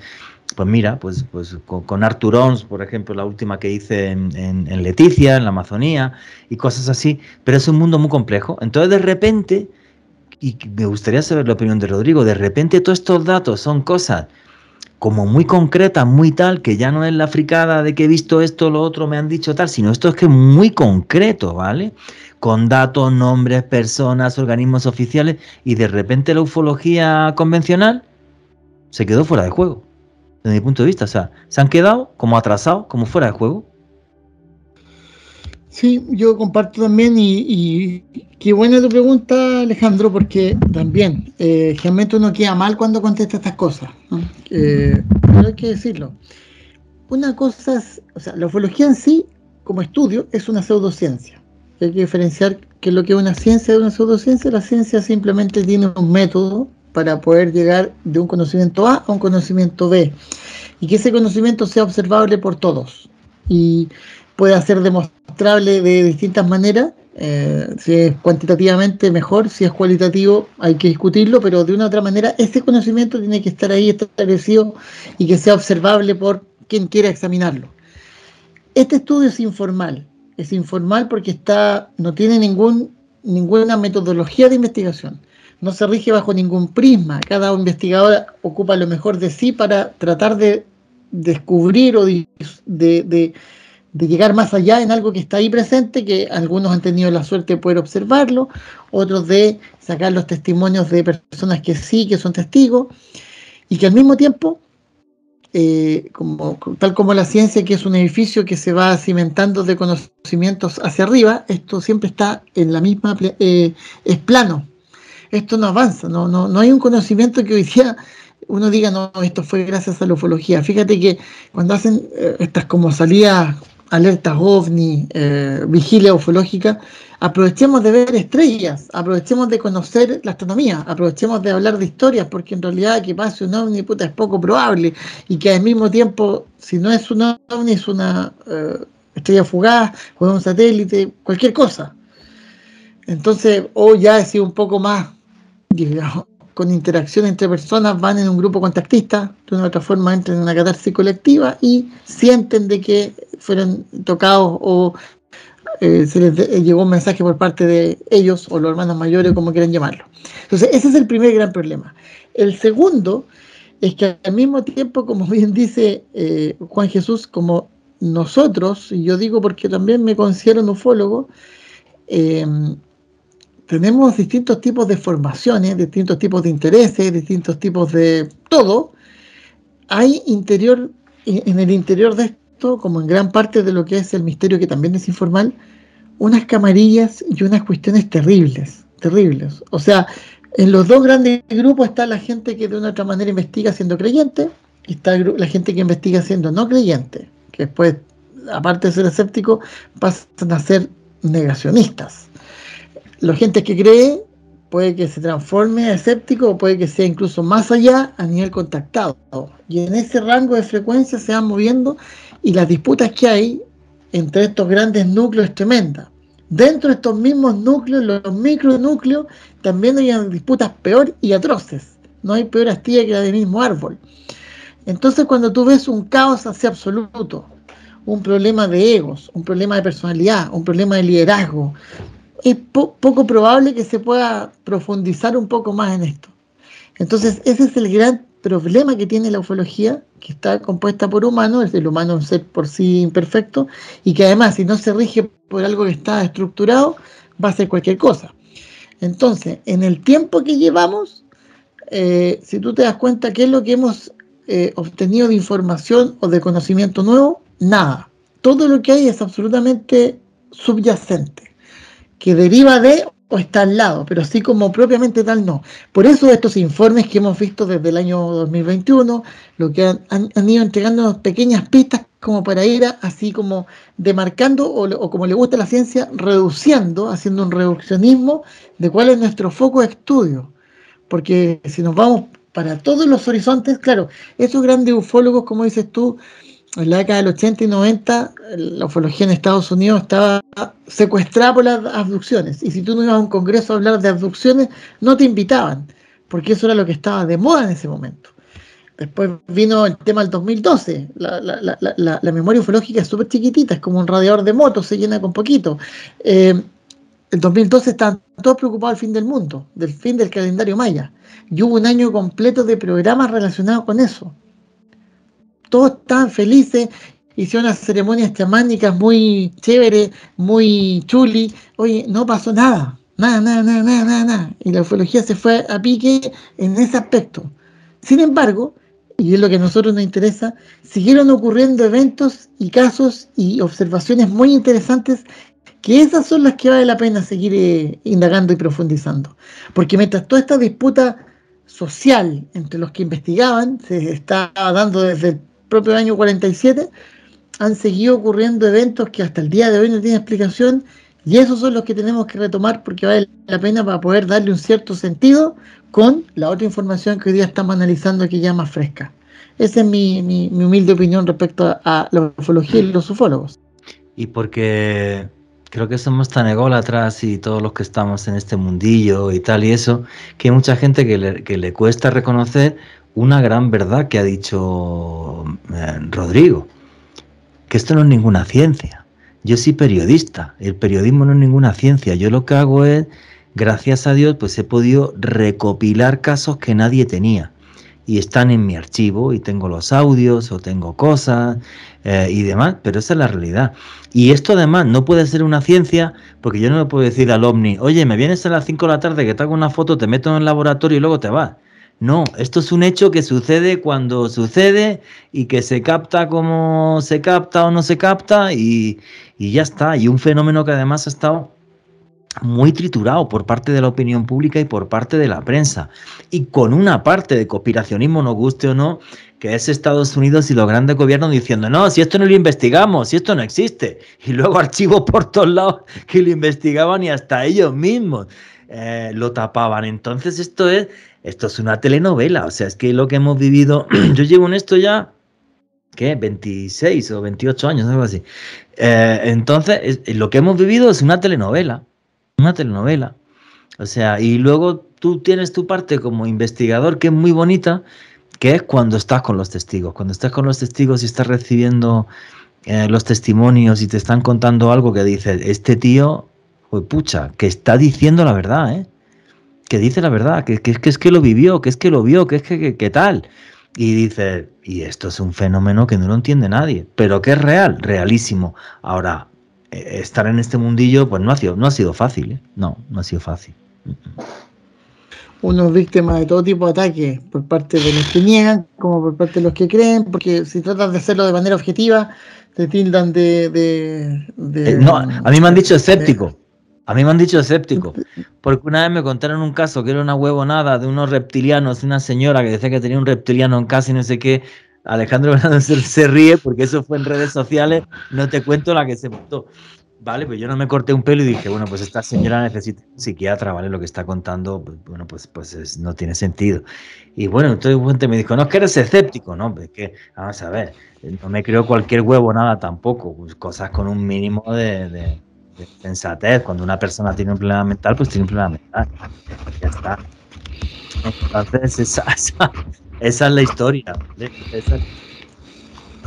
Pues mira, pues, pues con, Arthur Arturons, por ejemplo, la última que hice en Leticia, en la Amazonía, y cosas así. Pero es un mundo muy complejo. Entonces, de repente, y me gustaría saber la opinión de Rodrigo, de repente todos estos datos son cosas como muy concreta, muy tal, que ya no es la fricada de que he visto esto, lo otro, me han dicho tal, sino esto es que es muy concreto, ¿vale? Con datos, nombres, personas, organismos oficiales, y de repente la ufología convencional se quedó fuera de juego, desde mi punto de vista. O sea, se han quedado como atrasados, como fuera de juego. Sí, yo comparto también y, qué buena tu pregunta, Alejandro, porque también eh, realmente uno queda mal cuando contesta estas cosas. Eh, pero hay que decirlo. Una cosa o sea, la ufología en sí, como estudio, es una pseudociencia. Hay que diferenciar que lo que es una ciencia de una pseudociencia, la ciencia simplemente tiene un método para poder llegar de un conocimiento A a un conocimiento B y que ese conocimiento sea observable por todos. Y pueda ser demostrable de distintas maneras. Eh, si es cuantitativamente mejor, si es cualitativo, hay que discutirlo, pero de una u otra manera, ese conocimiento tiene que estar ahí establecido y que sea observable por quien quiera examinarlo. Este estudio es informal, es informal porque está, no tiene ningún, ninguna metodología de investigación, no se rige bajo ningún prisma, cada investigador ocupa lo mejor de sí para tratar de descubrir o de de llegar más allá en algo que está ahí presente, que algunos han tenido la suerte de poder observarlo, otros de sacar los testimonios de personas que sí, que son testigos, y que al mismo tiempo, eh, como, tal como la ciencia, que es un edificio que se va cimentando de conocimientos hacia arriba, esto siempre está en la misma, eh, es plano, esto no avanza, no, no, no hay un conocimiento que hoy día uno diga, no, esto fue gracias a la ufología. Fíjate que cuando hacen eh, estas como salidas alertas ovni, eh, vigilia ufológica, aprovechemos de ver estrellas, aprovechemos de conocer la astronomía, aprovechemos de hablar de historias, porque en realidad que pase un ovni es poco probable y que al mismo tiempo, si no es un ovni, es una eh, estrella fugaz o un satélite, cualquier cosa. Entonces, o ya es sido un poco más, digamos, con interacción entre personas, van en un grupo contactista, de una u otra forma entran en una catarsis colectiva y sienten de que fueron tocados o eh, se les eh, llegó un mensaje por parte de ellos o los hermanos mayores, como quieran llamarlo. Entonces, ese es el primer gran problema. El segundo es que al mismo tiempo, como bien dice eh, Juan Jesús, como nosotros, y yo digo porque también me considero un ufólogo, tenemos distintos tipos de formaciones, distintos tipos de intereses, distintos tipos de todo. Hay interior, en el interior de como en gran parte de lo que es el misterio que también es informal, unas camarillas y unas cuestiones terribles, terribles. O sea, en los dos grandes grupos está la gente que de una u otra manera investiga siendo creyente y está la gente que investiga siendo no creyente, que después, aparte de ser escéptico, pasan a ser negacionistas. La gente que cree puede que se transforme en escéptico o puede que sea incluso más allá a nivel contactado. Y en ese rango de frecuencia se van moviendo y las disputas que hay entre estos grandes núcleos es tremenda. Dentro de estos mismos núcleos, los micronúcleos, también hay disputas peor y atroces. No hay peor astilla que la del mismo árbol. Entonces cuando tú ves un caos hacia absoluto, un problema de egos, un problema de personalidad, un problema de liderazgo, es poco probable que se pueda profundizar un poco más en esto. Entonces, ese es el gran problema que tiene la ufología, que está compuesta por humanos, es el humano un ser por sí imperfecto, y que además, si no se rige por algo que está estructurado, va a ser cualquier cosa. Entonces, en el tiempo que llevamos, eh, si tú te das cuenta, ¿qué es lo que hemos eh, obtenido de información o de conocimiento nuevo? Nada. Todo lo que hay es absolutamente subyacente que deriva de o está al lado, pero así como propiamente tal no. Por eso estos informes que hemos visto desde el año 2021, lo que han, ido entregando pequeñas pistas como para ir así como demarcando o, o, como le gusta la ciencia, reduciendo, haciendo un reduccionismo de cuál es nuestro foco de estudio. Porque si nos vamos para todos los horizontes, claro, esos grandes ufólogos, como dices tú, en la década del 80 y 90 la ufología en Estados Unidos estaba secuestrada por las abducciones. Y si tú no ibas a un congreso a hablar de abducciones, no te invitaban, porque eso era lo que estaba de moda en ese momento. Después vino el tema del 2012. La, memoria ufológica es súper chiquitita, es como un radiador de moto, se llena con poquito. Eh, el 2012 estaban todos preocupados del fin del mundo, del fin del calendario maya. Y hubo un año completo de programas relacionados con eso todos tan felices, hicieron unas ceremonias chamánicas muy chéveres, muy chuli. Oye, no pasó nada, nada, nada, nada, nada, nada, Y la ufología se fue a pique en ese aspecto. Sin embargo, y es lo que a nosotros nos interesa, siguieron ocurriendo eventos y casos y observaciones muy interesantes que esas son las que vale la pena seguir eh, indagando y profundizando. Porque mientras toda esta disputa social entre los que investigaban se estaba dando desde propio año 47, han seguido ocurriendo eventos que hasta el día de hoy no tienen explicación y esos son los que tenemos que retomar porque vale la pena para poder darle un cierto sentido con la otra información que hoy día estamos analizando que ya más fresca. Esa es mi, humilde opinión respecto a la ufología y los ufólogos. Y porque creo que somos tan ególatras y todos los que estamos en este mundillo y tal y eso, que hay mucha gente que le, que le cuesta reconocer una gran verdad que ha dicho eh, Rodrigo, que esto no es ninguna ciencia. Yo soy periodista, el periodismo no es ninguna ciencia. Yo lo que hago es, gracias a Dios, pues he podido recopilar casos que nadie tenía y están en mi archivo y tengo los audios o tengo cosas eh, y demás, pero esa es la realidad. Y esto además no puede ser una ciencia porque yo no le puedo decir al ovni, oye, me vienes a las 5 de la tarde que te hago una foto, te meto en el laboratorio y luego te vas. No, esto es un hecho que sucede cuando sucede y que se capta como se capta o no se capta y, ya está. Y un fenómeno que además ha estado muy triturado por parte de la opinión pública y por parte de la prensa. Y con una parte de conspiracionismo, nos guste o no, que es Estados Unidos y los grandes gobiernos diciendo, no, si esto no lo investigamos, si esto no existe. Y luego archivos por todos lados que lo investigaban y hasta ellos mismos eh, lo tapaban. Entonces esto es esto es una telenovela, o sea, es que lo que hemos vivido, yo llevo en esto ya, ¿qué? 26 o 28 años, algo así. Eh, entonces, eh, lo que hemos vivido es una telenovela, una telenovela. O sea, y luego tú tienes tu parte como investigador que es muy bonita, que es cuando estás con los testigos, cuando estás con los testigos y estás recibiendo eh, los testimonios y te están contando algo que dices, este tío, pues pucha, que está diciendo la verdad, ¿eh? que dice la verdad, que, es que lo vivió, que es que lo vio, que es que, tal. Y dice, y esto es un fenómeno que no lo entiende nadie, pero que es real, realísimo. Ahora, e, estar en este mundillo, pues no ha sido, no ha sido fácil, ¿eh? No, no ha sido fácil. Unos víctimas de todo tipo de ataques, por parte de los que niegan, como por parte de los que creen, porque si tratas de hacerlo de manera objetiva, te tildan de... Eh, no, a mí me han dicho escéptico. A mí me han dicho escéptico, porque una vez me contaron un caso que era una huevonada de unos reptilianos, una señora que decía que tenía un reptiliano en casa y no sé qué. Alejandro se, ríe porque eso fue en redes sociales, no te cuento la que se montó. Vale, pues yo no me corté un pelo y dije, bueno, pues esta señora necesita un psiquiatra, ¿vale? Lo que está contando, pues, bueno, pues, pues no tiene sentido. Y bueno, entonces me dijo, no, es que eres escéptico, ¿no? Pues es que, vamos a ver, no me creo cualquier huevo, nada tampoco, pues cosas con un mínimo de de sensatez. Cuando una persona tiene un problema mental, pues tiene un problema mental. Ya está. Entonces, esa, es la historia.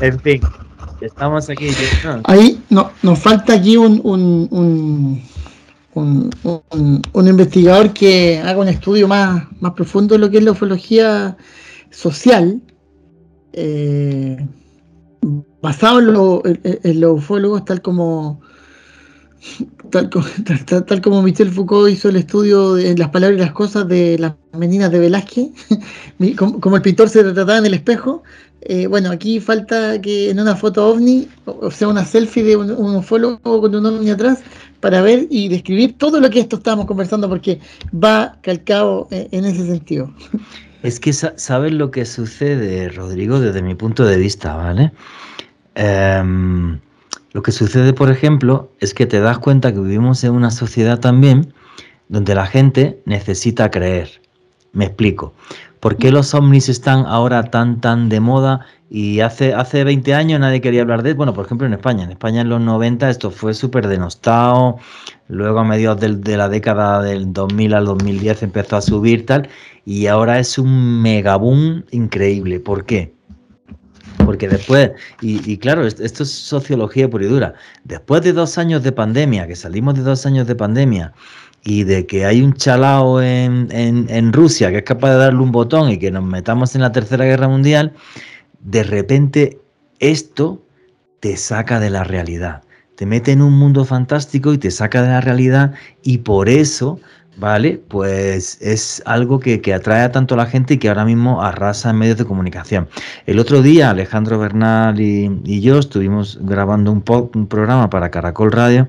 en fin, estamos aquí. Ahí no, nos falta aquí un, un, investigador que haga un estudio más, más profundo de lo que es la ufología social, eh, basado en, los ufólogos, tal como Tal, como Michel Foucault hizo el estudio de las palabras y las cosas de las meninas de Velázquez, como, el pintor se retrataba en el espejo, eh, bueno, aquí falta que en una foto ovni, o sea, una selfie de un, ufólogo con un ovni atrás, para ver y describir todo lo que esto estamos conversando, porque va calcado eh, en ese sentido. Es que sabes lo que sucede, Rodrigo, desde mi punto de vista, ¿vale? Em, lo que sucede, por ejemplo, es que te das cuenta que vivimos en una sociedad también donde la gente necesita creer. Me explico. ¿Por qué los ovnis están ahora tan tan de moda? Y hace, hace 20 años nadie quería hablar de... Bueno, por ejemplo en España. En España en los 90 esto fue súper denostado. Luego a mediados de, la década del 2000 al 2010 empezó a subir tal. Y ahora es un megaboom increíble. ¿Por qué? Porque después, y, claro, esto, es sociología pura y dura, después de dos años de pandemia, que salimos de dos años de pandemia, y de que hay un chalao en Rusia que es capaz de darle un botón y que nos metamos en la Tercera Guerra Mundial, de repente esto te saca de la realidad te mete en un mundo fantástico y te saca de la realidad y por eso Vale, pues es algo que, atrae a tanto a la gente y que ahora mismo arrasa en medios de comunicación. El otro día Alejandro Bernal y, yo estuvimos grabando un, un programa para Caracol Radio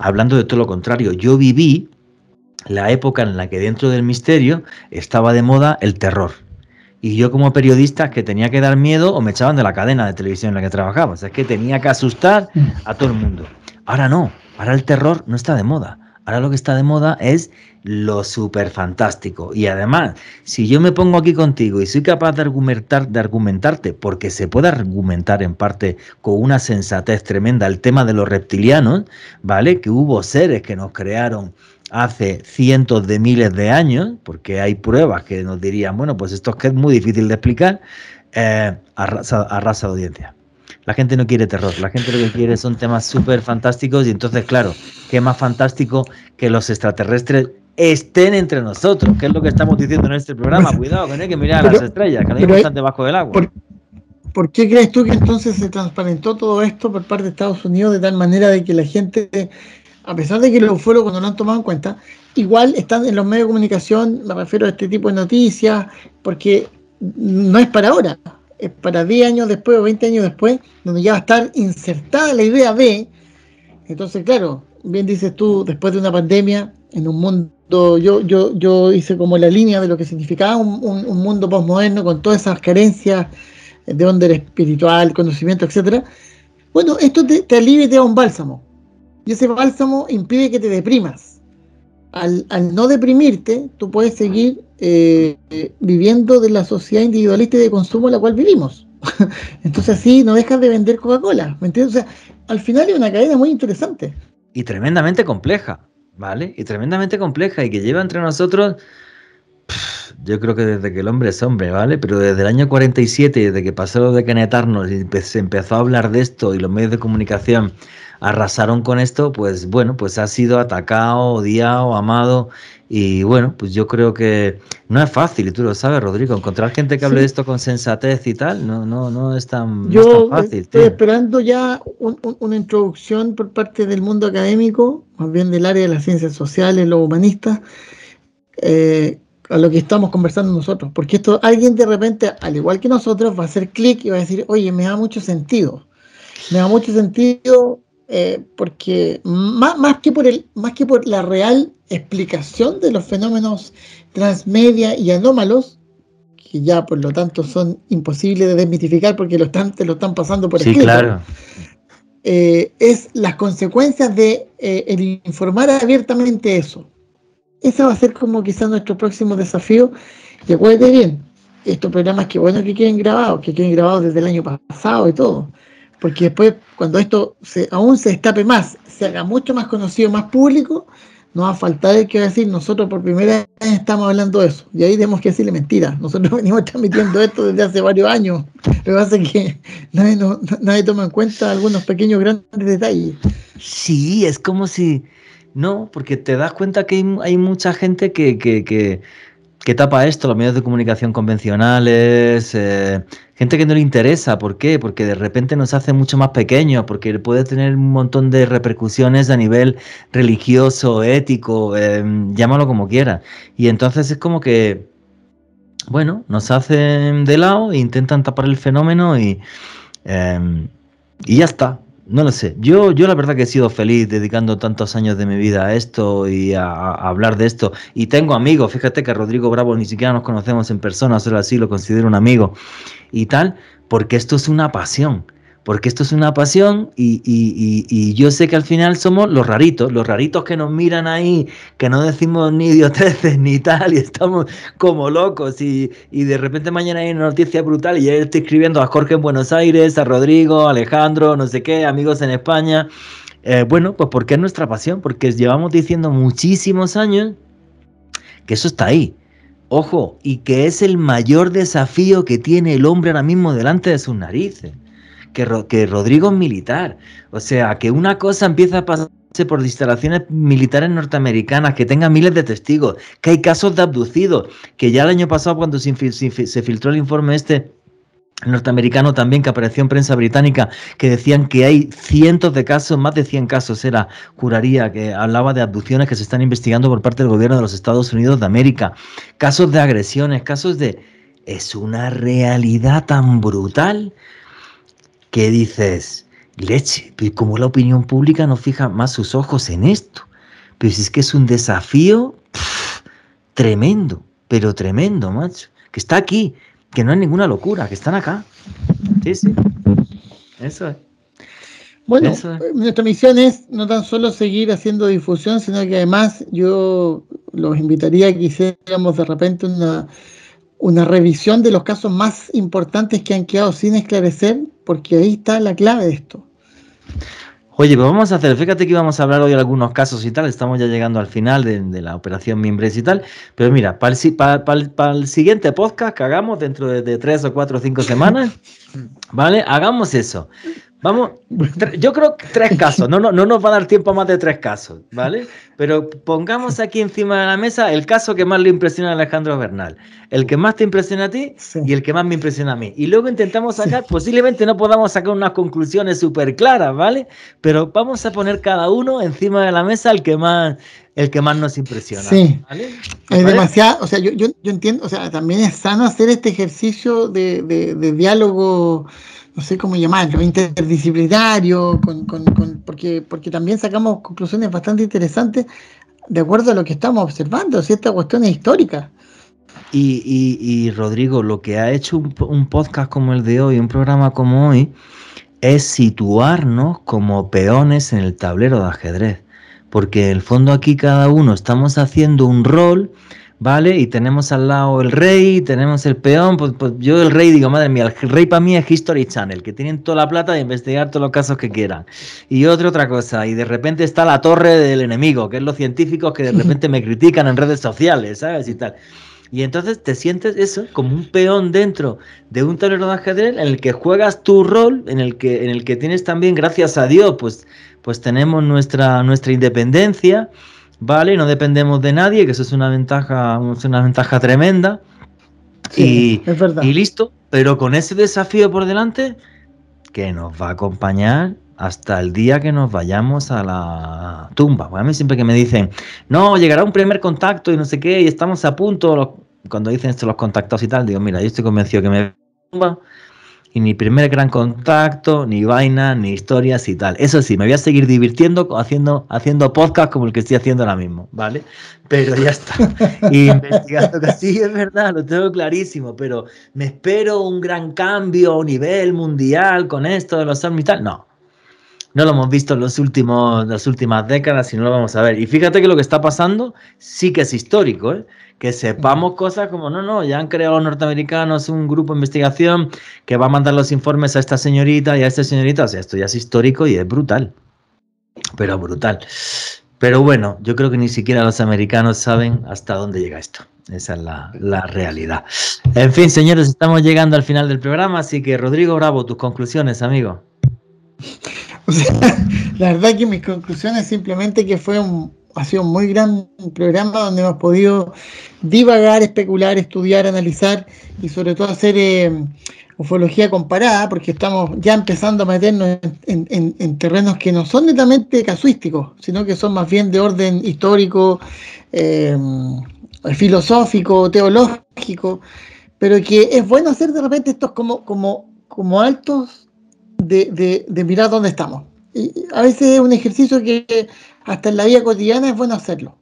hablando de todo lo contrario. Yo viví la época en la que dentro del misterio estaba de moda el terror. Y yo como periodista que tenía que dar miedo o me echaban de la cadena de televisión en la que trabajaba. O sea, es que tenía que asustar a todo el mundo. Ahora no, ahora el terror no está de moda. Ahora lo que está de moda es lo súper fantástico. Y además, si yo me pongo aquí contigo y soy capaz de, argumentar, de argumentarte, porque se puede argumentar en parte con una sensatez tremenda el tema de los reptilianos, ¿vale? Que hubo seres que nos crearon hace cientos de miles de años, porque hay pruebas que nos dirían, bueno, pues esto es que es muy difícil de explicar, eh, arrasa, arrasa audiencia. La gente no quiere terror, la gente lo que quiere son temas súper fantásticos y entonces, claro, qué más fantástico que los extraterrestres estén entre nosotros, que es lo que estamos diciendo en este programa. Cuidado, Cuidado no hay que mirar las estrellas, que no hay estar debajo del agua. Por, qué crees tú que entonces se transparentó todo esto por parte de Estados Unidos de tal manera de que la gente a pesar de que los fueron cuando no han tomado en cuenta, igual están en los medios de comunicación, me refiero a este tipo de noticias, porque no es para ahora para 10 años después o 20 años después, donde ya va a estar insertada la idea de, entonces claro, bien dices tú, después de una pandemia, en un mundo, yo, yo, yo hice como la línea de lo que significaba un, mundo postmoderno, con todas esas carencias de onda espiritual, conocimiento, etcétera. Bueno, esto te, alivia y te da un bálsamo. Y ese bálsamo impide que te deprimas. al no deprimirte, tú puedes seguir eh, viviendo de la sociedad individualista y de consumo en la cual vivimos. Entonces así no dejas de vender Coca-Cola, ¿me entiendes? O sea, al final es una cadena muy interesante. Y tremendamente compleja, ¿vale? Y tremendamente compleja y que lleva entre nosotros yo creo que desde que el hombre es hombre, ¿vale? Pero desde el año 47, desde que pasó lo de Canetarnos y se empezó a hablar de esto y los medios de comunicación arrasaron con esto, pues bueno, pues ha sido atacado, odiado, amado y bueno, pues yo creo que no es fácil, y tú lo sabes, Rodrigo, encontrar gente que hable de esto con sensatez y tal, no, no, no es tan, yo Estoy esperando ya una introducción por parte del mundo académico, más bien del área de las ciencias sociales, los humanistas. Eh, a lo que estamos conversando nosotros, porque esto alguien de repente, al igual que nosotros, va a hacer clic y va a decir, oye, me da mucho sentido, me da mucho sentido eh, porque más, que por el, más que por la real explicación de los fenómenos transmedia y anómalos, que ya por lo tanto son imposibles de desmitificar porque lo están, te lo están pasando por sí, escrito. Claro. Eh, es las consecuencias de eh, el informar abiertamente eso ese va a ser como quizás nuestro próximo desafío. Y acuérdate bien, estos programas que bueno que queden grabados, que queden grabados desde el año pasado y todo. Porque después, cuando esto se, aún se destape más, se haga mucho más conocido, más público, no va a faltar el que va a decir, nosotros por primera vez estamos hablando de eso. Y ahí tenemos que decirle mentira. Nosotros venimos transmitiendo esto desde hace varios años. Pero hace que nadie, no, nadie toma en cuenta algunos pequeños, grandes detalles. Sí, es como si no, porque te das cuenta que hay, mucha gente que, tapa esto, los medios de comunicación convencionales, eh, gente que no le interesa. ¿Por qué? Porque de repente nos hace mucho más pequeños, porque puede tener un montón de repercusiones a nivel religioso, ético, em, llámalo como quieras. Y entonces es como que, bueno, nos hacen de lado, e intentan tapar el fenómeno y, em, y ya está. No lo sé. Yo, yo la verdad que he sido feliz dedicando tantos años de mi vida a esto y a, hablar de esto. Y tengo amigos. Fíjate que Rodrigo Bravo ni siquiera nos conocemos en persona, solo así lo considero un amigo y tal, porque esto es una pasión porque esto es una pasión y, y, y, yo sé que al final somos los raritos, los raritos que nos miran ahí, que no decimos ni idioteces ni tal, y estamos como locos y, de repente mañana hay una noticia brutal y ya estoy escribiendo a Jorge en Buenos Aires, a Rodrigo, a Alejandro, no sé qué, amigos en España. Eh, bueno, pues porque es nuestra pasión, porque llevamos diciendo muchísimos años que eso está ahí. Ojo, y que es el mayor desafío que tiene el hombre ahora mismo delante de sus narices que, Rodrigo es militar. O sea, que una cosa empieza a pasarse... por instalaciones militares norteamericanas, que tenga miles de testigos, que hay casos de abducidos, que ya el año pasado cuando se, filtró el informe este norteamericano también que apareció en prensa británica que decían que hay cientos de casos, más de 100 casos era curaría que hablaba de abducciones que se están investigando por parte del gobierno de los Estados Unidos de América, casos de agresiones, casos de es una realidad tan brutal que dices, leche, pero como la opinión pública no fija más sus ojos en esto? Pero si es que es un desafío tremendo, pero tremendo, macho, que está aquí, que no es ninguna locura, que están acá. Sí, sí. Eso es. Bueno, eh, nuestra misión es no tan solo seguir haciendo difusión, sino que además yo los invitaría a que hiciéramos de repente una revisión de los casos más importantes que han quedado sin esclarecer porque ahí está la clave de esto. Oye, pues vamos a hacer, fíjate que íbamos a hablar hoy de algunos casos y tal, estamos ya llegando al final de, la operación Mimbres y tal, pero mira, para el, siguiente podcast que hagamos dentro de, de, tres o cuatro o cinco semanas, ¿vale? Hagamos eso. Vamos, yo creo tres casos, no, no, no nos va a dar tiempo a más de tres casos, ¿vale? Pero pongamos aquí encima de la mesa el caso que más le impresiona a Alejandro Bernal, el que más te impresiona a ti y el que más me impresiona a mí. Y luego intentamos sacar, posiblemente no podamos sacar unas conclusiones súper claras, ¿vale? Pero vamos a poner cada uno encima de la mesa el que más el que más nos impresiona. Sí. Es demasiado, o sea, yo, entiendo, o sea, también es sano hacer este ejercicio de, diálogo, no sé cómo llamarlo, interdisciplinario, con, con, porque, porque también sacamos conclusiones bastante interesantes de acuerdo a lo que estamos observando, ciertas cuestiones históricas. Y, y, Rodrigo, lo que ha hecho un podcast como el de hoy, un programa como hoy, es situarnos como peones en el tablero de ajedrez porque en el fondo aquí cada uno estamos haciendo un rol, ¿vale? Y tenemos al lado el rey, tenemos el peón, pues, pues yo el rey digo, madre mía, el rey para mí es History Channel, que tienen toda la plata de investigar todos los casos que quieran. Y otra otra cosa, y de repente está la torre del enemigo, que es los científicos que de repente me critican en redes sociales, ¿sabes? Y tal. Y entonces te sientes eso como un peón dentro de un tablero de ajedrez en el que juegas tu rol, en el que, en el que tienes también, gracias a Dios, pues, pues tenemos nuestra, nuestra independencia, ¿vale? No dependemos de nadie, que eso es una ventaja, es una ventaja tremenda. y, y listo, pero con ese desafío por delante que nos va a acompañar hasta el día que nos vayamos a la tumba. Pues a mí siempre que me dicen, no, llegará un primer contacto y no sé qué, y estamos a punto, cuando dicen esto los contactos y tal, digo, mira, yo estoy convencido que me tumba y ni primer gran contacto, ni vaina, ni historias y tal. Eso sí, me voy a seguir divirtiendo haciendo, haciendo podcast como el que estoy haciendo ahora mismo, ¿vale? Pero ya está. y investigando que sí, es verdad, lo tengo clarísimo, pero me espero un gran cambio a nivel mundial con esto de los y tal. No, no lo hemos visto en los últimos, las últimas décadas y no lo vamos a ver. Y fíjate que lo que está pasando sí que es histórico, ¿eh? que sepamos cosas como, no, no, ya han creado los norteamericanos un grupo de investigación que va a mandar los informes a esta señorita y a esta señorita. O sea, esto ya es histórico y es brutal, pero brutal. Pero bueno, yo creo que ni siquiera los americanos saben hasta dónde llega esto. Esa es la, la, realidad. En fin, señores, estamos llegando al final del programa, así que Rodrigo Bravo, tus conclusiones, amigo. la verdad que mis conclusiones simplemente que fue un, ha sido un muy gran programa donde hemos podido divagar, especular, estudiar, analizar y sobre todo hacer eh, ufología comparada, porque estamos ya empezando a meternos en, terrenos que no son netamente casuísticos, sino que son más bien de orden histórico, eh, filosófico, teológico, pero que es bueno hacer de repente estos como, como, como altos de, mirar dónde estamos. Y a veces es un ejercicio que hasta en la vida cotidiana es bueno hacerlo.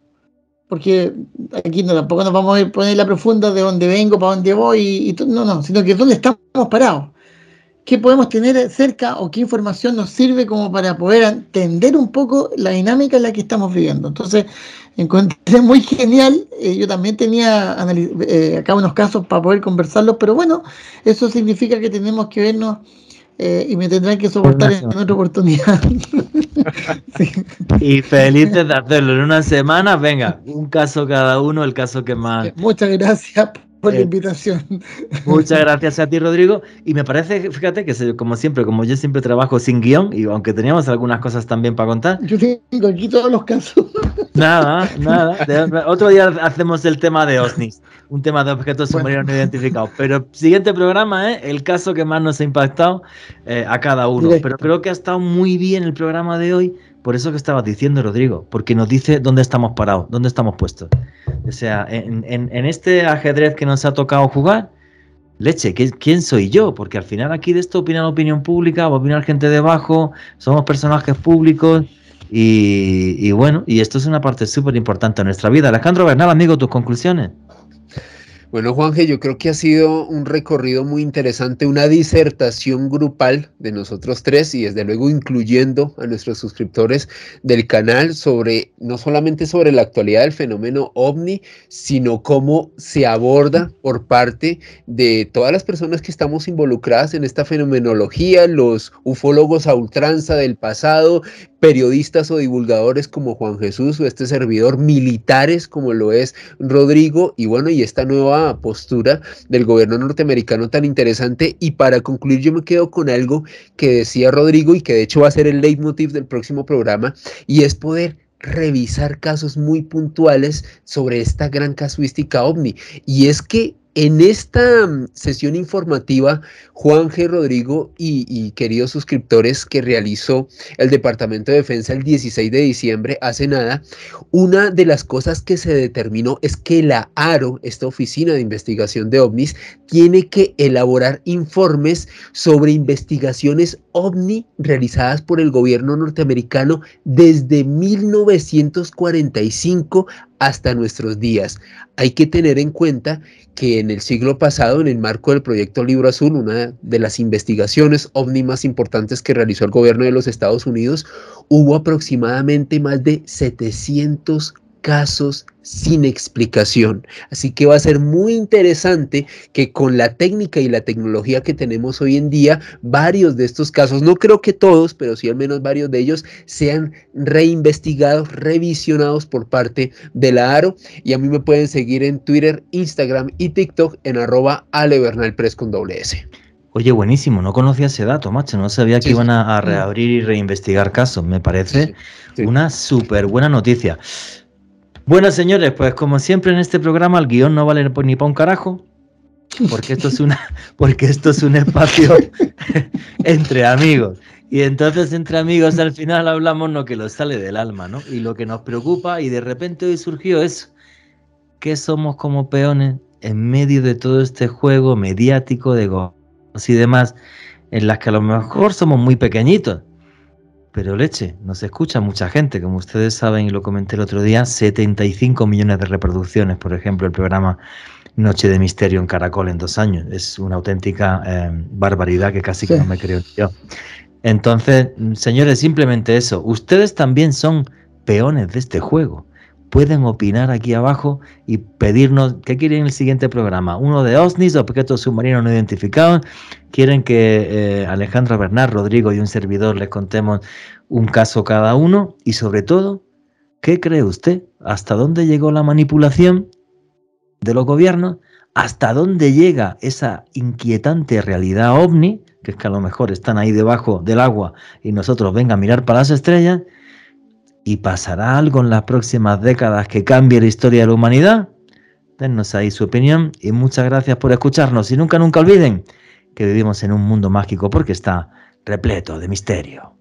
Porque aquí tampoco nos vamos a poner la profunda de dónde vengo, para dónde voy, y, no, no, sino que dónde estamos parados. ¿Qué podemos tener cerca o qué información nos sirve como para poder entender un poco la dinámica en la que estamos viviendo? Entonces, encontré muy genial, eh, yo también tenía eh, acá unos casos para poder conversarlos, pero bueno, eso significa que tenemos que vernos eh, y me tendrán que soportar en otra oportunidad. Y felices de hacerlo en una semana. Venga, un caso cada uno, el caso que más. Muchas gracias por la eh, invitación. Muchas gracias a ti, Rodrigo. Y me parece, fíjate que como siempre, como yo siempre trabajo sin guión, y aunque teníamos algunas cosas también para contar. Yo tengo aquí todos los casos. Nada, nada. otro día hacemos el tema de OSNIS, un tema de objetos no identificados. Pero siguiente programa, ¿eh? el caso que más nos ha impactado eh, a cada uno. Pero creo que ha estado muy bien el programa de hoy. Por eso que estabas diciendo, Rodrigo, porque nos dice dónde estamos parados, dónde estamos puestos. O sea, en, este ajedrez que nos ha tocado jugar, leche, ¿quién soy yo? Porque al final aquí de esto opina la opinión pública, va la opinar gente debajo, somos personajes públicos. Y, y, bueno, y esto es una parte súper importante de nuestra vida. Alejandro Bernal, amigo, tus conclusiones. Bueno, Juanje, yo creo que ha sido un recorrido muy interesante, una disertación grupal de nosotros tres y desde luego incluyendo a nuestros suscriptores del canal sobre no solamente sobre la actualidad del fenómeno ovni, sino cómo se aborda por parte de todas las personas que estamos involucradas en esta fenomenología, los ufólogos a ultranza del pasado, periodistas o divulgadores como Juan Jesús o este servidor, militares como lo es Rodrigo, y bueno, y esta nueva postura del gobierno norteamericano tan interesante. Y para concluir, yo me quedo con algo que decía Rodrigo y que de hecho va a ser el leitmotiv del próximo programa, y es poder revisar casos muy puntuales sobre esta gran casuística ovni. Y es que en esta mm, sesión informativa, Juan G. Rodrigo y, queridos suscriptores que realizó el Departamento de Defensa el 16 de diciembre, hace nada, una de las cosas que se determinó es que la ARO, esta oficina de investigación de ovnis, tiene que elaborar informes sobre investigaciones ovni realizadas por el gobierno norteamericano desde 1945 hasta nuestros días. Hay que tener en cuenta que en el siglo pasado, en el marco del proyecto Libro Azul, una de las investigaciones ovni importantes que realizó el gobierno de los Estados Unidos, hubo aproximadamente más de 700 casos sin explicación. Así que va a ser muy interesante que con la técnica y la tecnología que tenemos hoy en día, varios de estos casos, no creo que todos, pero sí al menos varios de ellos, sean reinvestigados, revisionados por parte de la ARO. Y a mí me pueden seguir en Twitter, Instagram y TikTok en arroba con doble Oye, buenísimo, no conocía ese dato, macho, no sabía que iban a, reabrir y reinvestigar casos, me parece una súper buena noticia. Bueno, señores, pues como siempre en este programa, el guión no vale ni para un carajo. Porque esto es una, porque esto es un espacio entre amigos. Y entonces entre amigos al final hablamos lo que nos sale del alma, ¿no? Y lo que nos preocupa, y de repente hoy surgió eso, que somos como peones en medio de todo este juego mediático de go y demás, en las que a lo mejor somos muy pequeñitos pero leche, se escucha mucha gente, como ustedes saben y lo comenté el otro día, 75 millones de reproducciones, por ejemplo, el programa Noche de Misterio en Caracol en dos años. Es una auténtica eh, barbaridad que casi que no me creo yo. Entonces, mm, señores, simplemente eso, ustedes también son peones de este juego pueden opinar aquí abajo y pedirnos qué quieren en el siguiente programa. Uno de OSNIs, objetos submarinos no identificados. Quieren que eh, Alejandra Bernard, Rodrigo y un servidor les contemos un caso cada uno. Y sobre todo, ¿qué cree usted? ¿Hasta dónde llegó la manipulación de los gobiernos? ¿Hasta dónde llega esa inquietante realidad ovni? Que es que a lo mejor están ahí debajo del agua y nosotros venga a mirar para las estrellas. ¿Y pasará algo en las próximas décadas que cambie la historia de la humanidad? Denos ahí su opinión y muchas gracias por escucharnos. Y nunca, nunca olviden que vivimos en un mundo mágico porque está repleto de misterio.